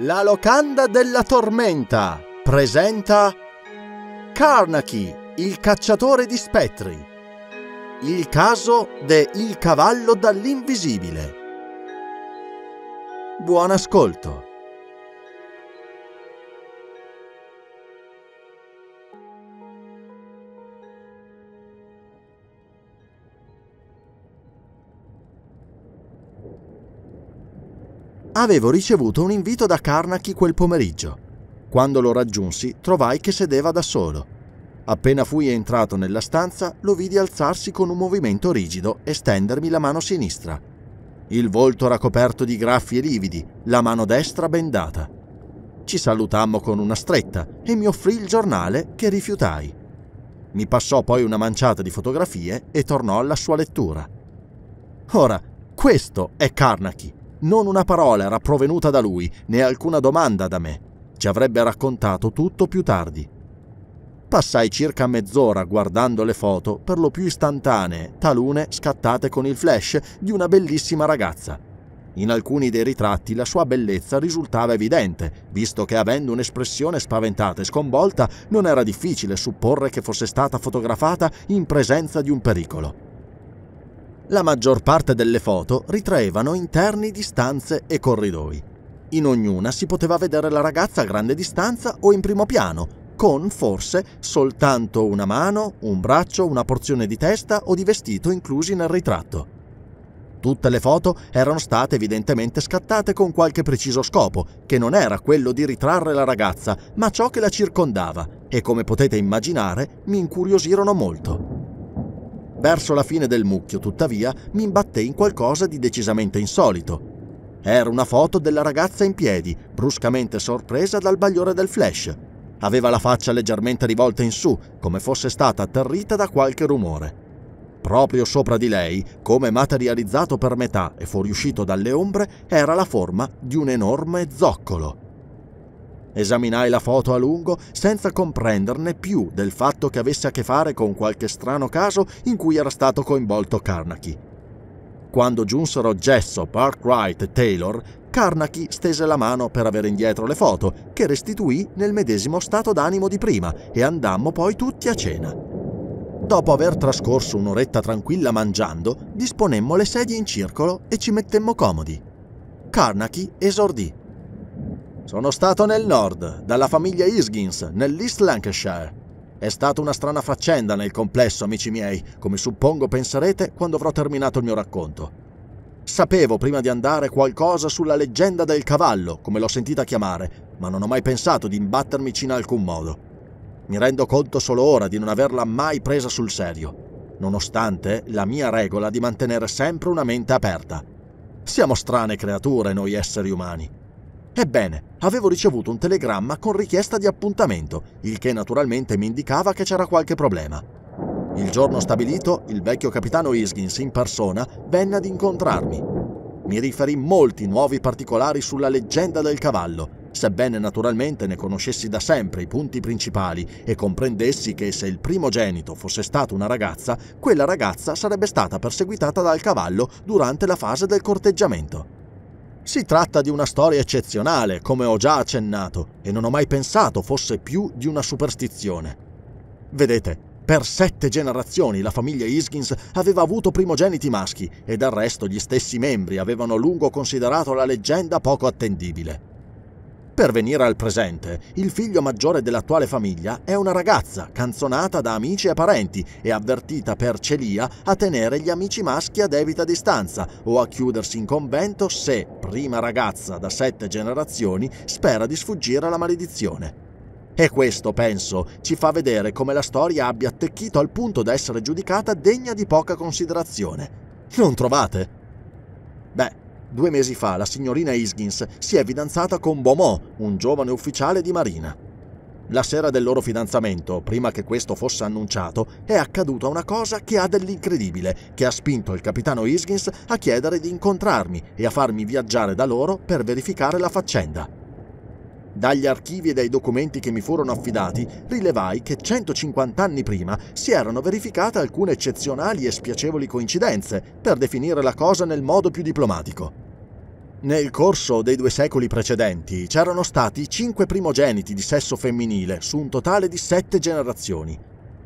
La locanda della tormenta presenta Carnachi, il cacciatore di spettri. Il caso de Il cavallo dall'invisibile. Buon ascolto. Avevo ricevuto un invito da Carnachi quel pomeriggio. Quando lo raggiunsi, trovai che sedeva da solo. Appena fui entrato nella stanza, lo vidi alzarsi con un movimento rigido e stendermi la mano sinistra. Il volto era coperto di graffi e lividi, la mano destra bendata. Ci salutammo con una stretta e mi offrì il giornale che rifiutai. Mi passò poi una manciata di fotografie e tornò alla sua lettura. Ora, questo è Carnachi. Non una parola era provenuta da lui, né alcuna domanda da me. Ci avrebbe raccontato tutto più tardi. Passai circa mezz'ora guardando le foto, per lo più istantanee, talune scattate con il flash, di una bellissima ragazza. In alcuni dei ritratti la sua bellezza risultava evidente, visto che avendo un'espressione spaventata e sconvolta non era difficile supporre che fosse stata fotografata in presenza di un pericolo. La maggior parte delle foto ritraevano interni di stanze e corridoi. In ognuna si poteva vedere la ragazza a grande distanza o in primo piano, con forse soltanto una mano, un braccio, una porzione di testa o di vestito inclusi nel ritratto. Tutte le foto erano state evidentemente scattate con qualche preciso scopo, che non era quello di ritrarre la ragazza, ma ciò che la circondava, e come potete immaginare mi incuriosirono molto. Verso la fine del mucchio, tuttavia, mi imbatté in qualcosa di decisamente insolito. Era una foto della ragazza in piedi, bruscamente sorpresa dal bagliore del flash. Aveva la faccia leggermente rivolta in su, come fosse stata atterrita da qualche rumore. Proprio sopra di lei, come materializzato per metà e fuoriuscito dalle ombre, era la forma di un enorme zoccolo. Esaminai la foto a lungo senza comprenderne più del fatto che avesse a che fare con qualche strano caso in cui era stato coinvolto Carnacki. Quando giunsero Gesso, Parkwright e Taylor, Carnacki stese la mano per avere indietro le foto, che restituì nel medesimo stato d'animo di prima, e andammo poi tutti a cena. Dopo aver trascorso un'oretta tranquilla mangiando, disponemmo le sedie in circolo e ci mettemmo comodi. Carnacki esordì. Sono stato nel nord, dalla famiglia Isgins, nell'East Lancashire. È stata una strana faccenda nel complesso, amici miei, come suppongo penserete quando avrò terminato il mio racconto. Sapevo prima di andare qualcosa sulla leggenda del cavallo, come l'ho sentita chiamare, ma non ho mai pensato di imbattermici in alcun modo. Mi rendo conto solo ora di non averla mai presa sul serio, nonostante la mia regola di mantenere sempre una mente aperta. Siamo strane creature noi esseri umani. Ebbene, avevo ricevuto un telegramma con richiesta di appuntamento, il che naturalmente mi indicava che c'era qualche problema. Il giorno stabilito, il vecchio capitano Isgins in persona venne ad incontrarmi. Mi riferì molti nuovi particolari sulla leggenda del cavallo, sebbene naturalmente ne conoscessi da sempre i punti principali e comprendessi che se il primogenito fosse stato una ragazza, quella ragazza sarebbe stata perseguitata dal cavallo durante la fase del corteggiamento. Si tratta di una storia eccezionale, come ho già accennato, e non ho mai pensato fosse più di una superstizione. Vedete, per sette generazioni la famiglia Iskins aveva avuto primogeniti maschi e del resto gli stessi membri avevano a lungo considerato la leggenda poco attendibile. Per venire al presente, il figlio maggiore dell'attuale famiglia è una ragazza canzonata da amici e parenti e avvertita per celia a tenere gli amici maschi a debita distanza o a chiudersi in convento se, prima ragazza da sette generazioni, spera di sfuggire alla maledizione. E questo, penso, ci fa vedere come la storia abbia attecchito al punto da essere giudicata degna di poca considerazione. Non trovate? Beh, Due mesi fa la signorina Isgins si è fidanzata con Beaumont, un giovane ufficiale di marina. La sera del loro fidanzamento, prima che questo fosse annunciato, è accaduta una cosa che ha dell'incredibile, che ha spinto il capitano Isgins a chiedere di incontrarmi e a farmi viaggiare da loro per verificare la faccenda. Dagli archivi e dai documenti che mi furono affidati, rilevai che 150 anni prima si erano verificate alcune eccezionali e spiacevoli coincidenze, per definire la cosa nel modo più diplomatico. Nel corso dei due secoli precedenti c'erano stati cinque primogeniti di sesso femminile su un totale di sette generazioni.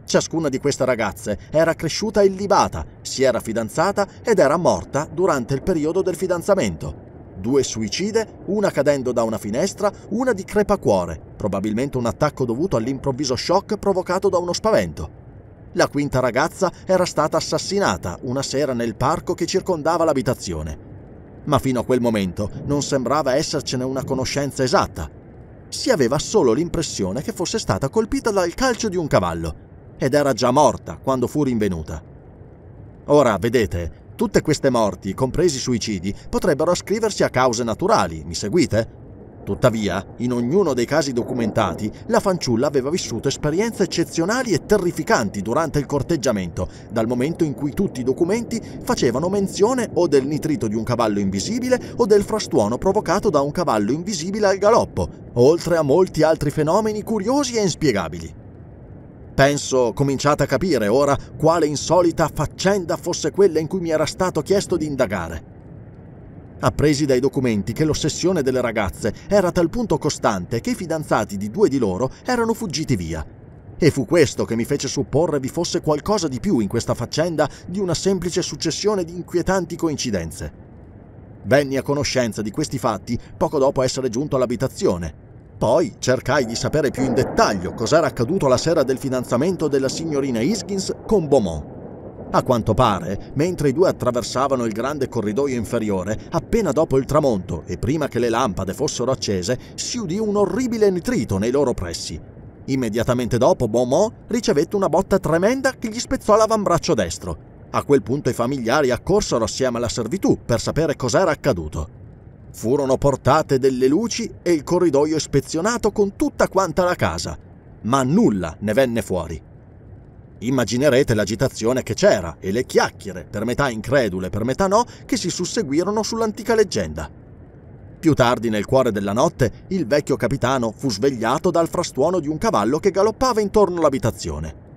Ciascuna di queste ragazze era cresciuta illibata, si era fidanzata ed era morta durante il periodo del fidanzamento. Due suicide, una cadendo da una finestra, una di crepacuore, probabilmente un attacco dovuto all'improvviso shock provocato da uno spavento. La quinta ragazza era stata assassinata una sera nel parco che circondava l'abitazione ma fino a quel momento non sembrava essercene una conoscenza esatta. Si aveva solo l'impressione che fosse stata colpita dal calcio di un cavallo ed era già morta quando fu rinvenuta. Ora, vedete, tutte queste morti, compresi i suicidi, potrebbero ascriversi a cause naturali, mi seguite? Tuttavia, in ognuno dei casi documentati, la fanciulla aveva vissuto esperienze eccezionali e terrificanti durante il corteggiamento, dal momento in cui tutti i documenti facevano menzione o del nitrito di un cavallo invisibile o del frastuono provocato da un cavallo invisibile al galoppo, oltre a molti altri fenomeni curiosi e inspiegabili. Penso cominciate a capire ora quale insolita faccenda fosse quella in cui mi era stato chiesto di indagare appresi dai documenti che l'ossessione delle ragazze era a tal punto costante che i fidanzati di due di loro erano fuggiti via. E fu questo che mi fece supporre vi fosse qualcosa di più in questa faccenda di una semplice successione di inquietanti coincidenze. Venni a conoscenza di questi fatti poco dopo essere giunto all'abitazione. Poi cercai di sapere più in dettaglio cos'era accaduto la sera del fidanzamento della signorina Iskins con Beaumont. A quanto pare, mentre i due attraversavano il grande corridoio inferiore, appena dopo il tramonto e prima che le lampade fossero accese, si udì un orribile nitrito nei loro pressi. Immediatamente dopo, Beaumont ricevette una botta tremenda che gli spezzò l'avambraccio destro. A quel punto i familiari accorsero assieme alla servitù per sapere cos'era accaduto. Furono portate delle luci e il corridoio ispezionato con tutta quanta la casa, ma nulla ne venne fuori. Immaginerete l'agitazione che c'era e le chiacchiere, per metà incredule, per metà no, che si susseguirono sull'antica leggenda. Più tardi, nel cuore della notte, il vecchio capitano fu svegliato dal frastuono di un cavallo che galoppava intorno all'abitazione.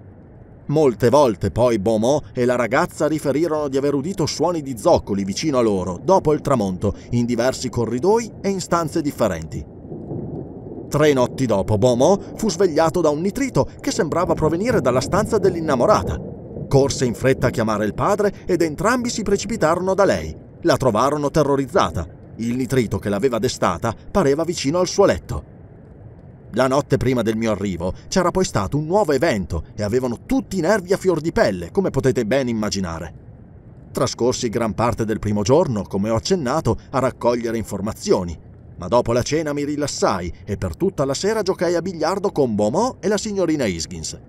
Molte volte poi Beaumont e la ragazza riferirono di aver udito suoni di zoccoli vicino a loro, dopo il tramonto, in diversi corridoi e in stanze differenti. Tre notti dopo, Bomo fu svegliato da un nitrito che sembrava provenire dalla stanza dell'innamorata. Corse in fretta a chiamare il padre ed entrambi si precipitarono da lei. La trovarono terrorizzata. Il nitrito che l'aveva destata pareva vicino al suo letto. La notte prima del mio arrivo c'era poi stato un nuovo evento e avevano tutti i nervi a fior di pelle, come potete ben immaginare. Trascorsi gran parte del primo giorno, come ho accennato, a raccogliere informazioni ma dopo la cena mi rilassai e per tutta la sera giocai a biliardo con Beaumont e la signorina Higgins.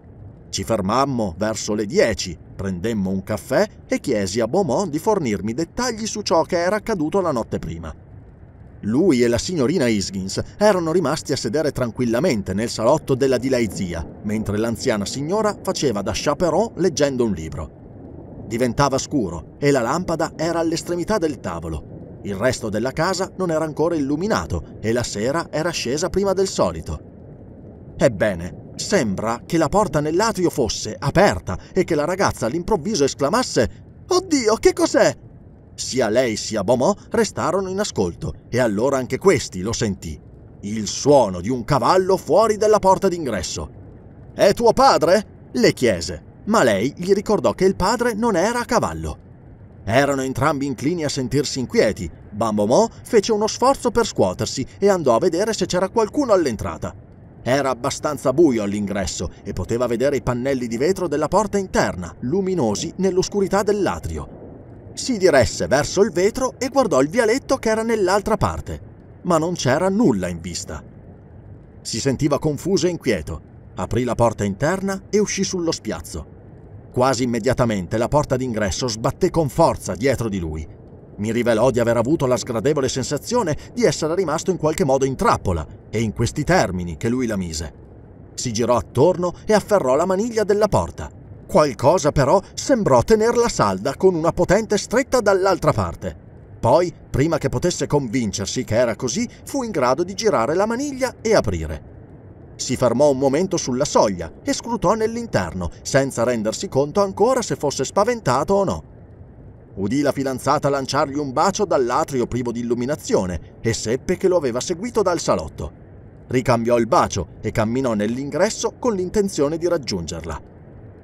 Ci fermammo verso le 10, prendemmo un caffè e chiesi a Beaumont di fornirmi dettagli su ciò che era accaduto la notte prima. Lui e la signorina Higgins erano rimasti a sedere tranquillamente nel salotto della dilaizia, mentre l'anziana signora faceva da chaperon leggendo un libro. Diventava scuro e la lampada era all'estremità del tavolo. Il resto della casa non era ancora illuminato e la sera era scesa prima del solito. Ebbene, sembra che la porta nell'atrio fosse aperta e che la ragazza all'improvviso esclamasse Oddio, che cos'è? Sia lei sia Bomò restarono in ascolto e allora anche questi lo sentì. Il suono di un cavallo fuori dalla porta d'ingresso. È tuo padre? le chiese, ma lei gli ricordò che il padre non era a cavallo. Erano entrambi inclini a sentirsi inquieti. Bambo Mo fece uno sforzo per scuotersi e andò a vedere se c'era qualcuno all'entrata. Era abbastanza buio all'ingresso e poteva vedere i pannelli di vetro della porta interna, luminosi nell'oscurità dell'atrio. Si diresse verso il vetro e guardò il vialetto che era nell'altra parte, ma non c'era nulla in vista. Si sentiva confuso e inquieto. Aprì la porta interna e uscì sullo spiazzo. Quasi immediatamente la porta d'ingresso sbatté con forza dietro di lui. Mi rivelò di aver avuto la sgradevole sensazione di essere rimasto in qualche modo in trappola, e in questi termini che lui la mise. Si girò attorno e afferrò la maniglia della porta. Qualcosa però sembrò tenerla salda con una potente stretta dall'altra parte. Poi, prima che potesse convincersi che era così, fu in grado di girare la maniglia e aprire. Si fermò un momento sulla soglia e scrutò nell'interno, senza rendersi conto ancora se fosse spaventato o no. Udì la fidanzata lanciargli un bacio dall'atrio privo di illuminazione e seppe che lo aveva seguito dal salotto. Ricambiò il bacio e camminò nell'ingresso con l'intenzione di raggiungerla.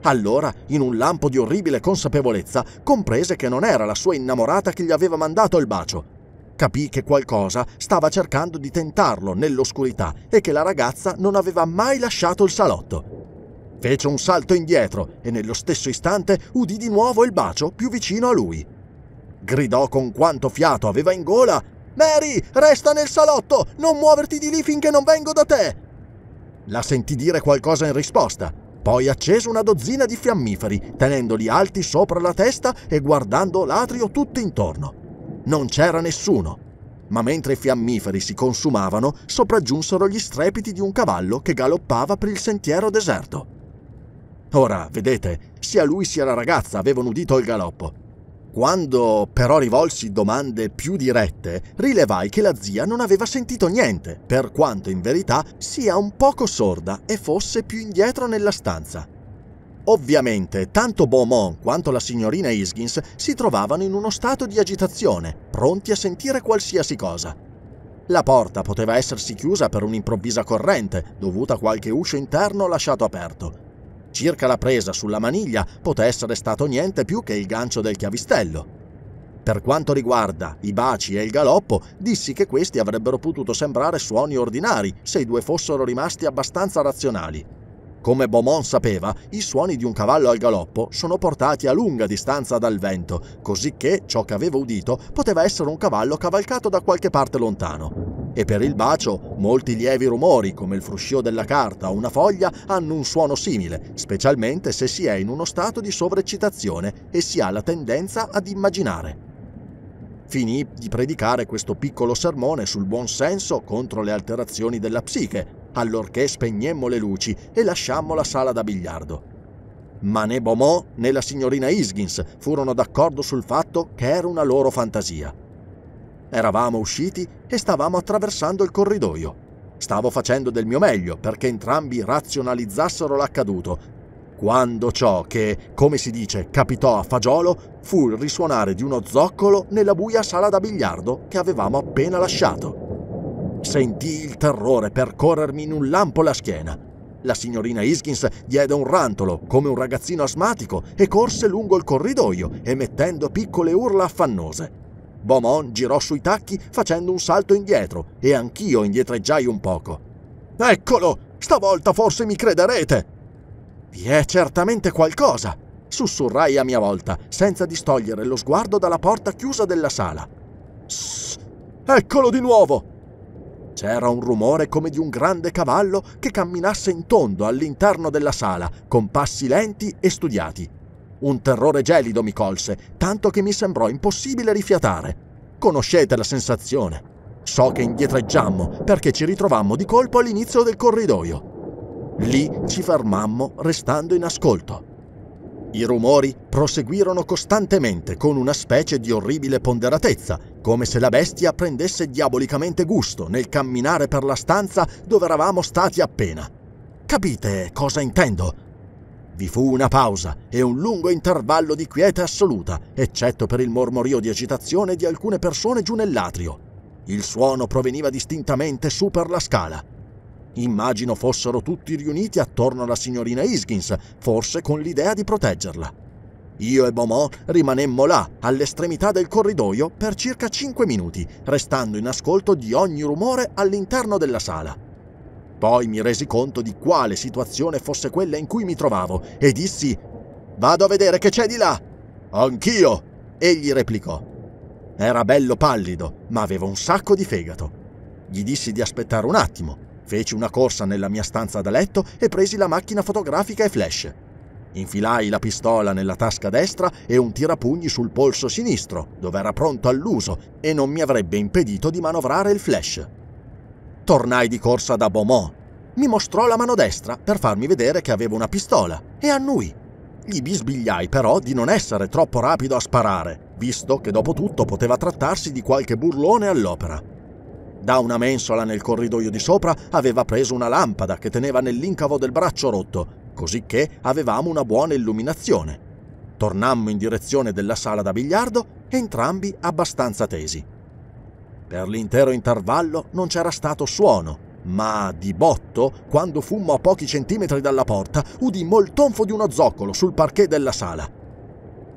Allora, in un lampo di orribile consapevolezza, comprese che non era la sua innamorata che gli aveva mandato il bacio, capì che qualcosa stava cercando di tentarlo nell'oscurità e che la ragazza non aveva mai lasciato il salotto. Fece un salto indietro e nello stesso istante udì di nuovo il bacio più vicino a lui. Gridò con quanto fiato aveva in gola Mary, resta nel salotto! Non muoverti di lì finché non vengo da te! La sentì dire qualcosa in risposta, poi accese una dozzina di fiammiferi, tenendoli alti sopra la testa e guardando l'atrio tutto intorno. Non c'era nessuno. Ma mentre i fiammiferi si consumavano, sopraggiunsero gli strepiti di un cavallo che galoppava per il sentiero deserto. Ora, vedete, sia lui sia la ragazza avevano udito il galoppo. Quando però rivolsi domande più dirette, rilevai che la zia non aveva sentito niente, per quanto in verità sia un poco sorda e fosse più indietro nella stanza. Ovviamente, tanto Beaumont quanto la signorina Higgins si trovavano in uno stato di agitazione, pronti a sentire qualsiasi cosa. La porta poteva essersi chiusa per un'improvvisa corrente, dovuta a qualche uscio interno lasciato aperto. Circa la presa sulla maniglia poté essere stato niente più che il gancio del chiavistello. Per quanto riguarda i baci e il galoppo, dissi che questi avrebbero potuto sembrare suoni ordinari se i due fossero rimasti abbastanza razionali. Come Beaumont sapeva, i suoni di un cavallo al galoppo sono portati a lunga distanza dal vento, cosicché ciò che aveva udito poteva essere un cavallo cavalcato da qualche parte lontano. E per il bacio, molti lievi rumori, come il fruscio della carta o una foglia, hanno un suono simile, specialmente se si è in uno stato di sovreccitazione e si ha la tendenza ad immaginare finì di predicare questo piccolo sermone sul buon senso contro le alterazioni della psiche, allorché spegnemmo le luci e lasciammo la sala da biliardo. Ma né Beaumont né la signorina Isgins furono d'accordo sul fatto che era una loro fantasia. Eravamo usciti e stavamo attraversando il corridoio. Stavo facendo del mio meglio perché entrambi razionalizzassero l'accaduto, quando ciò che, come si dice, capitò a fagiolo fu il risuonare di uno zoccolo nella buia sala da biliardo che avevamo appena lasciato. Sentii il terrore percorrermi in un lampo la schiena. La signorina Hiskins diede un rantolo, come un ragazzino asmatico, e corse lungo il corridoio, emettendo piccole urla affannose. Beaumont girò sui tacchi facendo un salto indietro e anch'io indietreggiai un poco. Eccolo! Stavolta forse mi crederete! Vi è certamente qualcosa! sussurrai a mia volta, senza distogliere lo sguardo dalla porta chiusa della sala. Sss! Eccolo di nuovo! C'era un rumore come di un grande cavallo che camminasse in tondo all'interno della sala, con passi lenti e studiati. Un terrore gelido mi colse, tanto che mi sembrò impossibile rifiatare. Conoscete la sensazione. So che indietreggiammo perché ci ritrovammo di colpo all'inizio del corridoio. Lì ci fermammo restando in ascolto. I rumori proseguirono costantemente con una specie di orribile ponderatezza, come se la bestia prendesse diabolicamente gusto nel camminare per la stanza dove eravamo stati appena. Capite cosa intendo? Vi fu una pausa e un lungo intervallo di quiete assoluta, eccetto per il mormorio di agitazione di alcune persone giù nell'atrio. Il suono proveniva distintamente su per la scala. Immagino fossero tutti riuniti attorno alla signorina Higgins, forse con l'idea di proteggerla. Io e Beaumont rimanemmo là, all'estremità del corridoio, per circa cinque minuti, restando in ascolto di ogni rumore all'interno della sala. Poi mi resi conto di quale situazione fosse quella in cui mi trovavo e dissi Vado a vedere che c'è di là. Anch'io, egli replicò. Era bello pallido, ma aveva un sacco di fegato. Gli dissi di aspettare un attimo Feci una corsa nella mia stanza da letto e presi la macchina fotografica e flash. Infilai la pistola nella tasca destra e un tirapugni sul polso sinistro, dove era pronto all'uso e non mi avrebbe impedito di manovrare il flash. Tornai di corsa da Beaumont. Mi mostrò la mano destra per farmi vedere che avevo una pistola e annui. Gli bisbigliai però di non essere troppo rapido a sparare, visto che dopo tutto poteva trattarsi di qualche burlone all'opera. Da una mensola nel corridoio di sopra aveva preso una lampada che teneva nell'incavo del braccio rotto, cosicché avevamo una buona illuminazione. Tornammo in direzione della sala da biliardo, entrambi abbastanza tesi. Per l'intero intervallo non c'era stato suono, ma di botto, quando fummo a pochi centimetri dalla porta, udimmo il tonfo di uno zoccolo sul parquet della sala.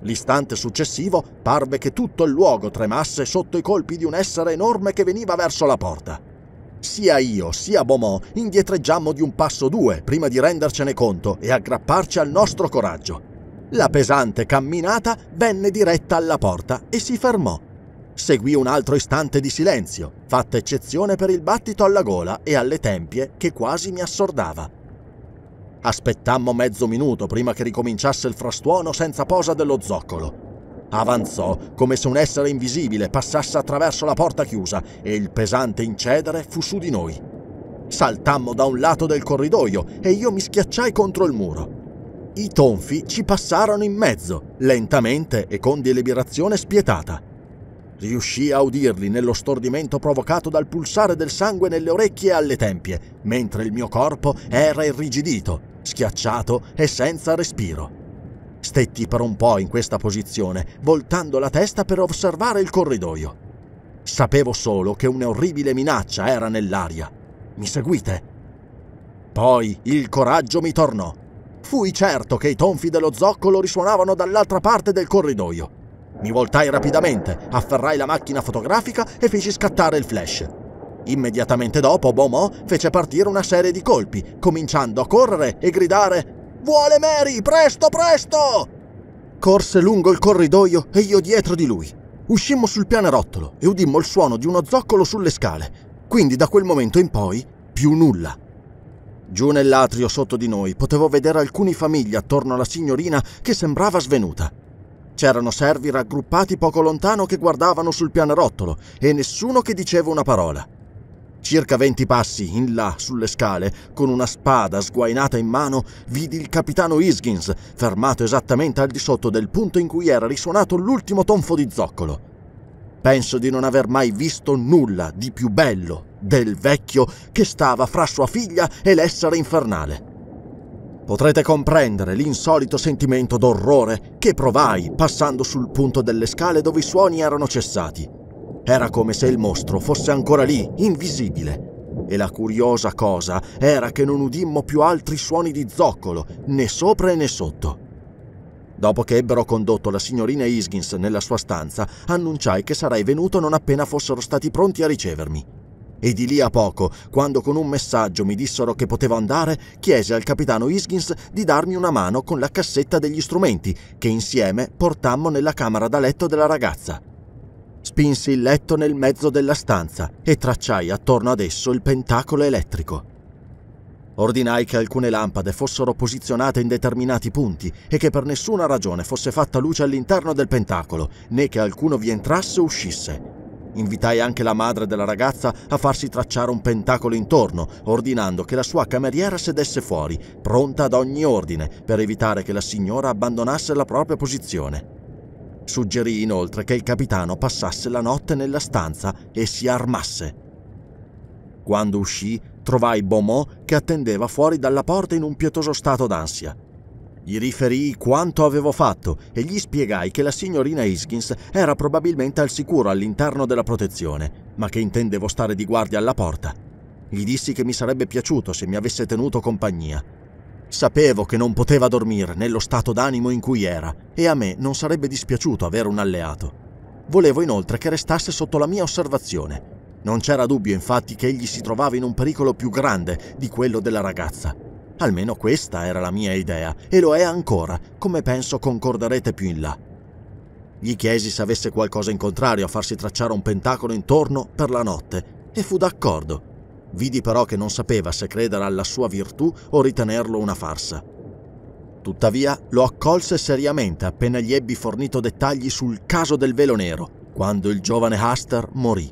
L'istante successivo parve che tutto il luogo tremasse sotto i colpi di un essere enorme che veniva verso la porta. Sia io sia Beaumont indietreggiammo di un passo o due prima di rendercene conto e aggrapparci al nostro coraggio. La pesante camminata venne diretta alla porta e si fermò. Seguì un altro istante di silenzio, fatta eccezione per il battito alla gola e alle tempie che quasi mi assordava. Aspettammo mezzo minuto prima che ricominciasse il frastuono senza posa dello zoccolo. Avanzò come se un essere invisibile passasse attraverso la porta chiusa e il pesante incedere fu su di noi. Saltammo da un lato del corridoio e io mi schiacciai contro il muro. I tonfi ci passarono in mezzo, lentamente e con deliberazione spietata. Riuscii a udirli nello stordimento provocato dal pulsare del sangue nelle orecchie e alle tempie, mentre il mio corpo era irrigidito schiacciato e senza respiro. Stetti per un po' in questa posizione, voltando la testa per osservare il corridoio. Sapevo solo che un'orribile minaccia era nell'aria. Mi seguite? Poi il coraggio mi tornò. Fui certo che i tonfi dello zoccolo risuonavano dall'altra parte del corridoio. Mi voltai rapidamente, afferrai la macchina fotografica e feci scattare il flash. Immediatamente dopo Beaumont fece partire una serie di colpi, cominciando a correre e gridare «Vuole Mary, presto, presto!» Corse lungo il corridoio e io dietro di lui. Uscimmo sul pianerottolo e udimmo il suono di uno zoccolo sulle scale, quindi da quel momento in poi più nulla. Giù nell'atrio sotto di noi potevo vedere alcuni famiglie attorno alla signorina che sembrava svenuta. C'erano servi raggruppati poco lontano che guardavano sul pianerottolo e nessuno che diceva una parola. Circa venti passi in là sulle scale, con una spada sguainata in mano, vidi il capitano Hiskins, fermato esattamente al di sotto del punto in cui era risuonato l'ultimo tonfo di zoccolo. Penso di non aver mai visto nulla di più bello del vecchio che stava fra sua figlia e l'essere infernale. Potrete comprendere l'insolito sentimento d'orrore che provai passando sul punto delle scale dove i suoni erano cessati. Era come se il mostro fosse ancora lì, invisibile. E la curiosa cosa era che non udimmo più altri suoni di zoccolo, né sopra né sotto. Dopo che ebbero condotto la signorina Isgins nella sua stanza, annunciai che sarei venuto non appena fossero stati pronti a ricevermi. E di lì a poco, quando con un messaggio mi dissero che potevo andare, chiesi al capitano Isgins di darmi una mano con la cassetta degli strumenti, che insieme portammo nella camera da letto della ragazza. Spinsi il letto nel mezzo della stanza e tracciai attorno ad esso il pentacolo elettrico. Ordinai che alcune lampade fossero posizionate in determinati punti e che per nessuna ragione fosse fatta luce all'interno del pentacolo, né che alcuno vi entrasse o uscisse. Invitai anche la madre della ragazza a farsi tracciare un pentacolo intorno, ordinando che la sua cameriera sedesse fuori, pronta ad ogni ordine, per evitare che la signora abbandonasse la propria posizione. Suggerì inoltre che il capitano passasse la notte nella stanza e si armasse. Quando uscì, trovai Beaumont che attendeva fuori dalla porta in un pietoso stato d'ansia. Gli riferii quanto avevo fatto e gli spiegai che la signorina Hiskins era probabilmente al sicuro all'interno della protezione, ma che intendevo stare di guardia alla porta. Gli dissi che mi sarebbe piaciuto se mi avesse tenuto compagnia. Sapevo che non poteva dormire nello stato d'animo in cui era e a me non sarebbe dispiaciuto avere un alleato. Volevo inoltre che restasse sotto la mia osservazione. Non c'era dubbio infatti che egli si trovava in un pericolo più grande di quello della ragazza. Almeno questa era la mia idea e lo è ancora, come penso concorderete più in là. Gli chiesi se avesse qualcosa in contrario a farsi tracciare un pentacolo intorno per la notte e fu d'accordo. Vidi però che non sapeva se credere alla sua virtù o ritenerlo una farsa. Tuttavia lo accolse seriamente appena gli ebbi fornito dettagli sul caso del velo nero, quando il giovane Haster morì.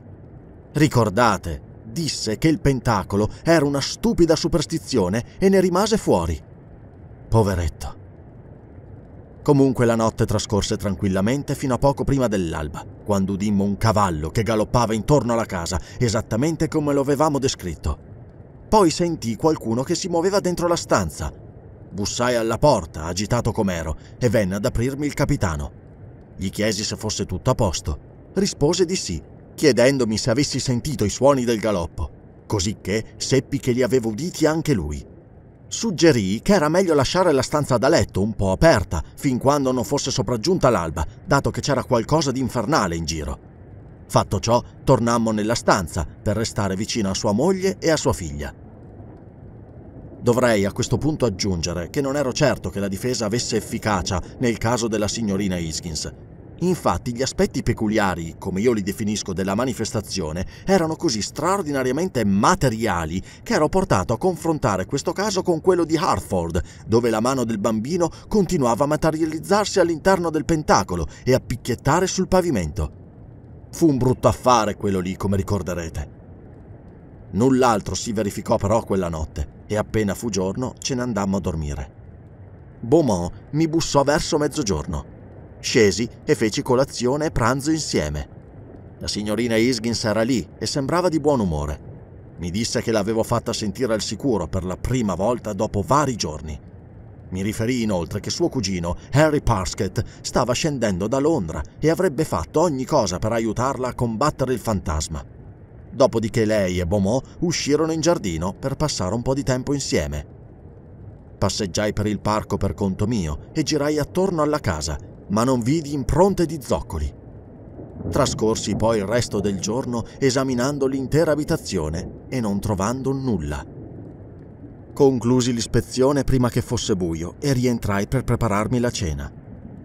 Ricordate, disse che il pentacolo era una stupida superstizione e ne rimase fuori. Poveretto. Comunque la notte trascorse tranquillamente fino a poco prima dell'alba, quando udimmo un cavallo che galoppava intorno alla casa, esattamente come lo avevamo descritto. Poi sentii qualcuno che si muoveva dentro la stanza. Bussai alla porta, agitato com'ero, e venne ad aprirmi il capitano. Gli chiesi se fosse tutto a posto. Rispose di sì, chiedendomi se avessi sentito i suoni del galoppo, Cosicché seppi che li aveva uditi anche lui. Suggerì che era meglio lasciare la stanza da letto un po' aperta fin quando non fosse sopraggiunta l'alba, dato che c'era qualcosa di infernale in giro. Fatto ciò, tornammo nella stanza per restare vicino a sua moglie e a sua figlia. Dovrei a questo punto aggiungere che non ero certo che la difesa avesse efficacia nel caso della signorina Hiskins, Infatti gli aspetti peculiari, come io li definisco, della manifestazione erano così straordinariamente materiali che ero portato a confrontare questo caso con quello di Hartford, dove la mano del bambino continuava a materializzarsi all'interno del pentacolo e a picchiettare sul pavimento. Fu un brutto affare quello lì, come ricorderete. Null'altro si verificò però quella notte e appena fu giorno ce ne andammo a dormire. Beaumont mi bussò verso mezzogiorno Scesi e feci colazione e pranzo insieme. La signorina Isgins era lì e sembrava di buon umore. Mi disse che l'avevo fatta sentire al sicuro per la prima volta dopo vari giorni. Mi riferì inoltre che suo cugino, Harry Parskett, stava scendendo da Londra e avrebbe fatto ogni cosa per aiutarla a combattere il fantasma. Dopodiché lei e Beaumont uscirono in giardino per passare un po' di tempo insieme. Passeggiai per il parco per conto mio e girai attorno alla casa ma non vidi impronte di zoccoli. Trascorsi poi il resto del giorno esaminando l'intera abitazione e non trovando nulla. Conclusi l'ispezione prima che fosse buio e rientrai per prepararmi la cena.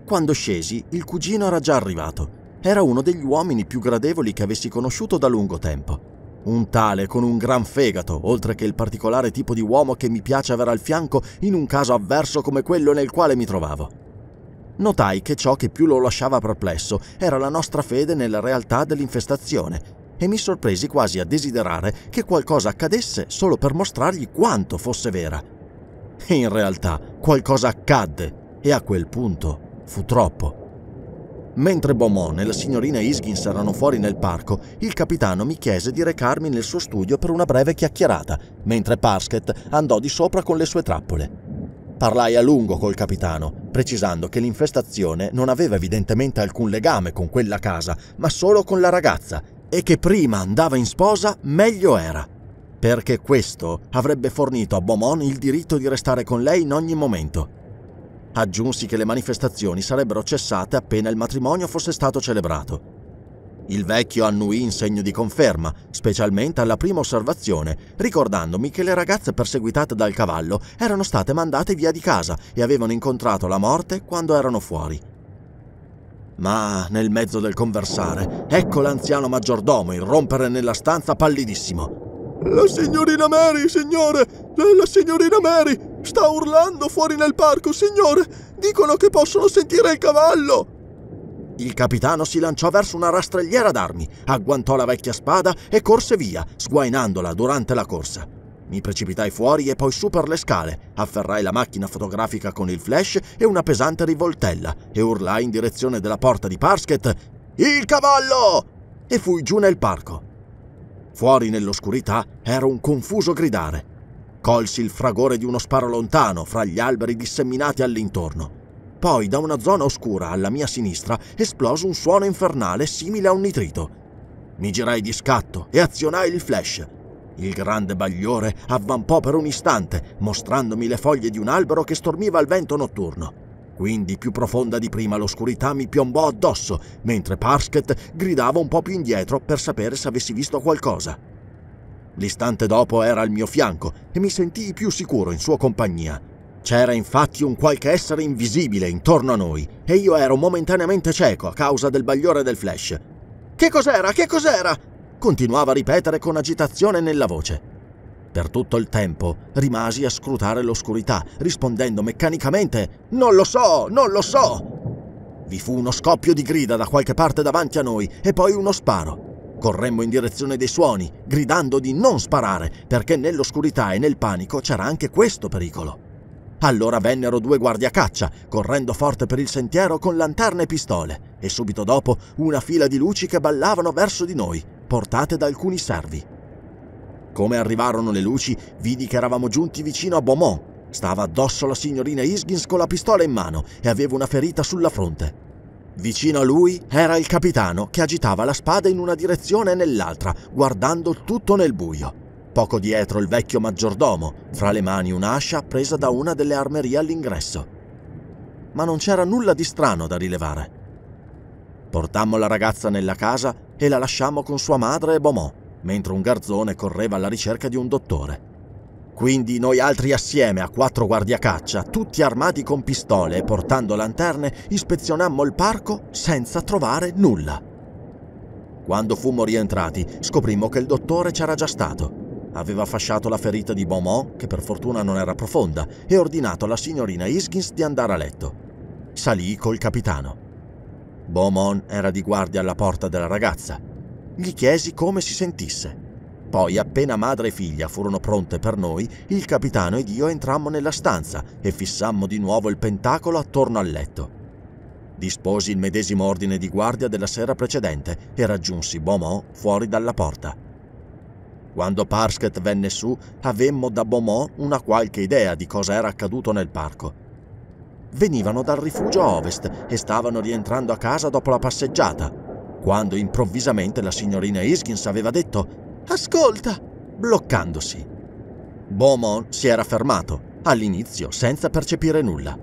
Quando scesi, il cugino era già arrivato. Era uno degli uomini più gradevoli che avessi conosciuto da lungo tempo. Un tale con un gran fegato, oltre che il particolare tipo di uomo che mi piace avere al fianco in un caso avverso come quello nel quale mi trovavo. Notai che ciò che più lo lasciava perplesso era la nostra fede nella realtà dell'infestazione e mi sorpresi quasi a desiderare che qualcosa accadesse solo per mostrargli quanto fosse vera. E in realtà qualcosa accadde e a quel punto fu troppo. Mentre Beaumont e la signorina Isgins erano fuori nel parco, il capitano mi chiese di recarmi nel suo studio per una breve chiacchierata, mentre Parsket andò di sopra con le sue trappole. Parlai a lungo col capitano, precisando che l'infestazione non aveva evidentemente alcun legame con quella casa, ma solo con la ragazza, e che prima andava in sposa meglio era, perché questo avrebbe fornito a Beaumont il diritto di restare con lei in ogni momento. Aggiunsi che le manifestazioni sarebbero cessate appena il matrimonio fosse stato celebrato il vecchio annuì in segno di conferma, specialmente alla prima osservazione, ricordandomi che le ragazze perseguitate dal cavallo erano state mandate via di casa e avevano incontrato la morte quando erano fuori. Ma nel mezzo del conversare, ecco l'anziano maggiordomo irrompere nella stanza pallidissimo. La signorina Mary, signore! La, la, signorina Mary! Sta urlando fuori nel parco, signore! Dicono che possono sentire il cavallo! Il capitano si lanciò verso una rastrelliera d'armi, agguantò la vecchia spada e corse via, sguainandola durante la corsa. Mi precipitai fuori e poi su per le scale, afferrai la macchina fotografica con il flash e una pesante rivoltella e urlai in direzione della porta di Parsket «Il cavallo!» e fui giù nel parco. Fuori nell'oscurità era un confuso gridare. Colsi il fragore di uno sparo lontano fra gli alberi disseminati all'intorno. Poi da una zona oscura alla mia sinistra esplose un suono infernale simile a un nitrito. Mi girai di scatto e azionai il flash. Il grande bagliore avvampò per un istante, mostrandomi le foglie di un albero che stormiva al vento notturno. Quindi più profonda di prima l'oscurità mi piombò addosso, mentre Parsket gridava un po' più indietro per sapere se avessi visto qualcosa. L'istante dopo era al mio fianco e mi sentii più sicuro in sua compagnia. C'era infatti un qualche essere invisibile intorno a noi e io ero momentaneamente cieco a causa del bagliore del flash. Che cos'era? Che cos'era? continuava a ripetere con agitazione nella voce. Per tutto il tempo rimasi a scrutare l'oscurità, rispondendo meccanicamente Non lo so, non lo so! Vi fu uno scoppio di grida da qualche parte davanti a noi e poi uno sparo. Corremmo in direzione dei suoni, gridando di non sparare, perché nell'oscurità e nel panico c'era anche questo pericolo. Allora vennero due guardiacaccia, correndo forte per il sentiero con lanterne e pistole, e subito dopo una fila di luci che ballavano verso di noi, portate da alcuni servi. Come arrivarono le luci, vidi che eravamo giunti vicino a Beaumont. Stava addosso la signorina Isgins con la pistola in mano e aveva una ferita sulla fronte. Vicino a lui era il capitano che agitava la spada in una direzione e nell'altra, guardando tutto nel buio poco dietro il vecchio maggiordomo, fra le mani un'ascia presa da una delle armerie all'ingresso. Ma non c'era nulla di strano da rilevare. Portammo la ragazza nella casa e la lasciammo con sua madre e Bomò, mentre un garzone correva alla ricerca di un dottore. Quindi noi altri assieme a quattro guardiacaccia, tutti armati con pistole e portando lanterne, ispezionammo il parco senza trovare nulla. Quando fummo rientrati, scoprimmo che il dottore c'era già stato aveva fasciato la ferita di Beaumont, che per fortuna non era profonda, e ordinato alla signorina Iskins di andare a letto. Salì col capitano. Beaumont era di guardia alla porta della ragazza. Gli chiesi come si sentisse. Poi, appena madre e figlia furono pronte per noi, il capitano ed io entrammo nella stanza e fissammo di nuovo il pentacolo attorno al letto. Disposi il medesimo ordine di guardia della sera precedente e raggiunsi Beaumont fuori dalla porta. Quando Parsket venne su, avemmo da Beaumont una qualche idea di cosa era accaduto nel parco. Venivano dal rifugio ovest e stavano rientrando a casa dopo la passeggiata, quando improvvisamente la signorina Hiskins aveva detto «Ascolta!» bloccandosi. Beaumont si era fermato, all'inizio senza percepire nulla.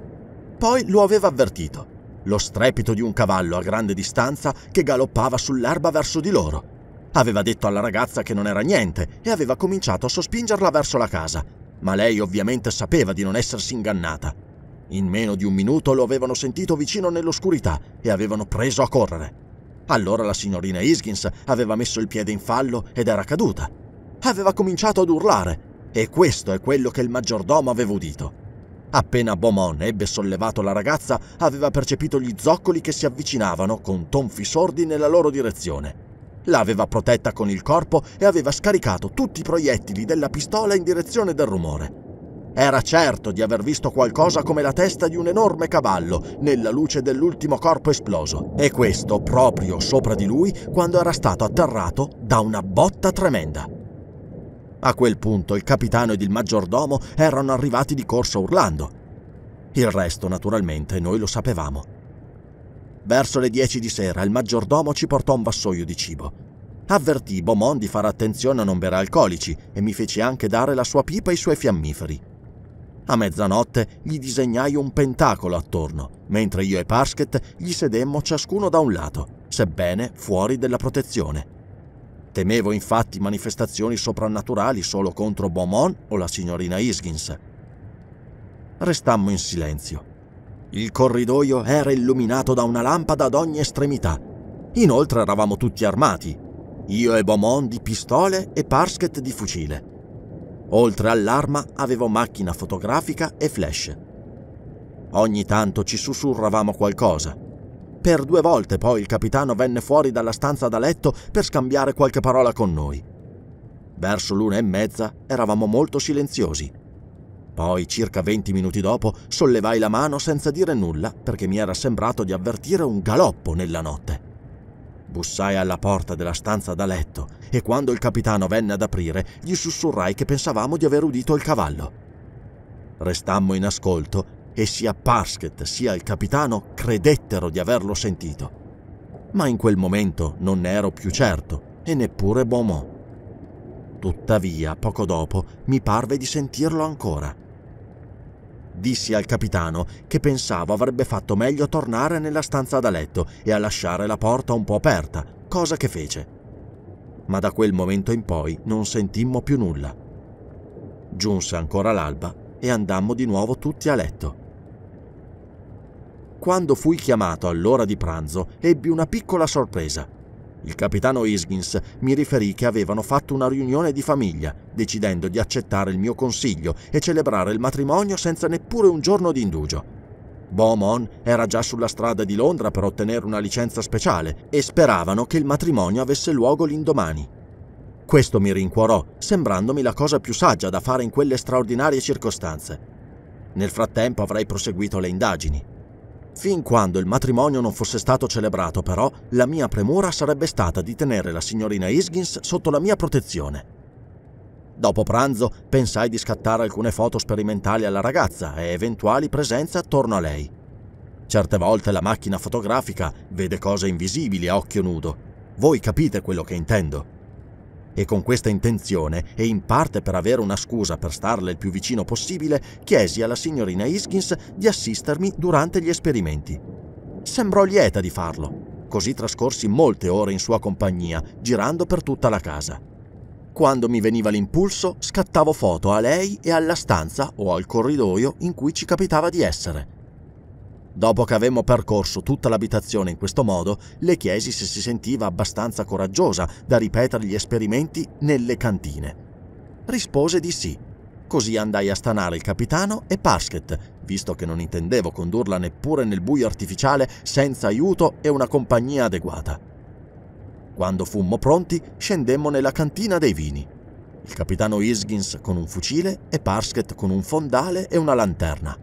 Poi lo aveva avvertito, lo strepito di un cavallo a grande distanza che galoppava sull'erba verso di loro – Aveva detto alla ragazza che non era niente e aveva cominciato a sospingerla verso la casa, ma lei ovviamente sapeva di non essersi ingannata. In meno di un minuto lo avevano sentito vicino nell'oscurità e avevano preso a correre. Allora la signorina Hiskins aveva messo il piede in fallo ed era caduta. Aveva cominciato ad urlare e questo è quello che il maggiordomo aveva udito. Appena Beaumont ebbe sollevato la ragazza, aveva percepito gli zoccoli che si avvicinavano con tonfi sordi nella loro direzione. L'aveva protetta con il corpo e aveva scaricato tutti i proiettili della pistola in direzione del rumore. Era certo di aver visto qualcosa come la testa di un enorme cavallo nella luce dell'ultimo corpo esploso, e questo proprio sopra di lui quando era stato atterrato da una botta tremenda. A quel punto il capitano ed il maggiordomo erano arrivati di corsa urlando. Il resto, naturalmente, noi lo sapevamo. Verso le 10 di sera il maggiordomo ci portò un vassoio di cibo. Avvertì Beaumont di fare attenzione a non bere alcolici e mi fece anche dare la sua pipa e i suoi fiammiferi. A mezzanotte gli disegnai un pentacolo attorno, mentre io e Parsket gli sedemmo ciascuno da un lato, sebbene fuori della protezione. Temevo infatti manifestazioni soprannaturali solo contro Beaumont o la signorina Isgins. Restammo in silenzio. Il corridoio era illuminato da una lampada ad ogni estremità. Inoltre eravamo tutti armati, io e Beaumont di pistole e Parsket di fucile. Oltre all'arma avevo macchina fotografica e flash. Ogni tanto ci sussurravamo qualcosa. Per due volte poi il capitano venne fuori dalla stanza da letto per scambiare qualche parola con noi. Verso l'una e mezza eravamo molto silenziosi poi, circa venti minuti dopo, sollevai la mano senza dire nulla perché mi era sembrato di avvertire un galoppo nella notte. Bussai alla porta della stanza da letto e quando il capitano venne ad aprire gli sussurrai che pensavamo di aver udito il cavallo. Restammo in ascolto e sia Parsket sia il capitano credettero di averlo sentito. Ma in quel momento non ne ero più certo e neppure Beaumont. Tuttavia, poco dopo, mi parve di sentirlo ancora. Dissi al capitano che pensavo avrebbe fatto meglio tornare nella stanza da letto e a lasciare la porta un po' aperta, cosa che fece. Ma da quel momento in poi non sentimmo più nulla. Giunse ancora l'alba e andammo di nuovo tutti a letto. Quando fui chiamato all'ora di pranzo ebbi una piccola sorpresa il capitano Isgins mi riferì che avevano fatto una riunione di famiglia, decidendo di accettare il mio consiglio e celebrare il matrimonio senza neppure un giorno di indugio. Beaumont era già sulla strada di Londra per ottenere una licenza speciale e speravano che il matrimonio avesse luogo l'indomani. Questo mi rincuorò, sembrandomi la cosa più saggia da fare in quelle straordinarie circostanze. Nel frattempo avrei proseguito le indagini. Fin quando il matrimonio non fosse stato celebrato, però, la mia premura sarebbe stata di tenere la signorina Higgins sotto la mia protezione. Dopo pranzo pensai di scattare alcune foto sperimentali alla ragazza e eventuali presenze attorno a lei. Certe volte la macchina fotografica vede cose invisibili a occhio nudo. Voi capite quello che intendo e con questa intenzione, e in parte per avere una scusa per starle il più vicino possibile, chiesi alla signorina Iskins di assistermi durante gli esperimenti. Sembrò lieta di farlo. Così trascorsi molte ore in sua compagnia, girando per tutta la casa. Quando mi veniva l'impulso, scattavo foto a lei e alla stanza o al corridoio in cui ci capitava di essere. Dopo che avemmo percorso tutta l'abitazione in questo modo, le chiesi se si sentiva abbastanza coraggiosa da ripetere gli esperimenti nelle cantine. Rispose di sì. Così andai a stanare il capitano e Pasket, visto che non intendevo condurla neppure nel buio artificiale senza aiuto e una compagnia adeguata. Quando fummo pronti, scendemmo nella cantina dei vini. Il capitano Isgins con un fucile e Pasket con un fondale e una lanterna.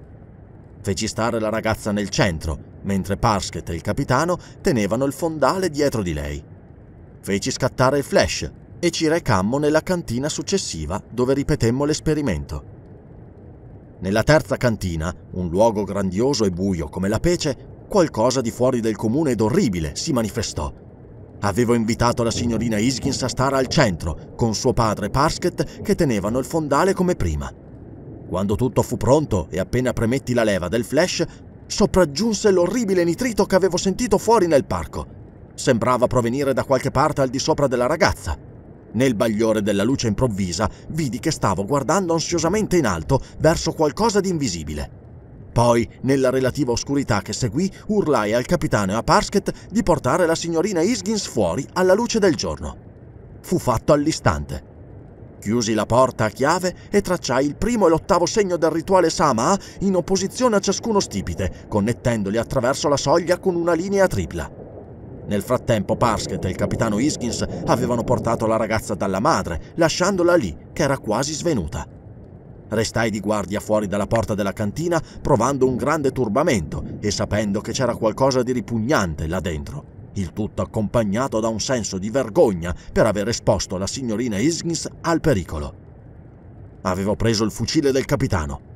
Feci stare la ragazza nel centro, mentre Parsket e il capitano tenevano il fondale dietro di lei. Feci scattare il flash e ci recammo nella cantina successiva dove ripetemmo l'esperimento. Nella terza cantina, un luogo grandioso e buio come la pece, qualcosa di fuori del comune ed orribile si manifestò. Avevo invitato la signorina Iskins a stare al centro, con suo padre Parsket che tenevano il fondale come prima. Quando tutto fu pronto e appena premetti la leva del flash, sopraggiunse l'orribile nitrito che avevo sentito fuori nel parco. Sembrava provenire da qualche parte al di sopra della ragazza. Nel bagliore della luce improvvisa vidi che stavo guardando ansiosamente in alto verso qualcosa di invisibile. Poi, nella relativa oscurità che seguì, urlai al capitano e a Parsket di portare la signorina Isgins fuori alla luce del giorno. Fu fatto all'istante. Chiusi la porta a chiave e tracciai il primo e l'ottavo segno del rituale Sama in opposizione a ciascuno stipite, connettendoli attraverso la soglia con una linea tripla. Nel frattempo Parsket e il capitano Hiskins avevano portato la ragazza dalla madre, lasciandola lì, che era quasi svenuta. Restai di guardia fuori dalla porta della cantina provando un grande turbamento e sapendo che c'era qualcosa di ripugnante là dentro il tutto accompagnato da un senso di vergogna per aver esposto la signorina Isgins al pericolo. Avevo preso il fucile del capitano.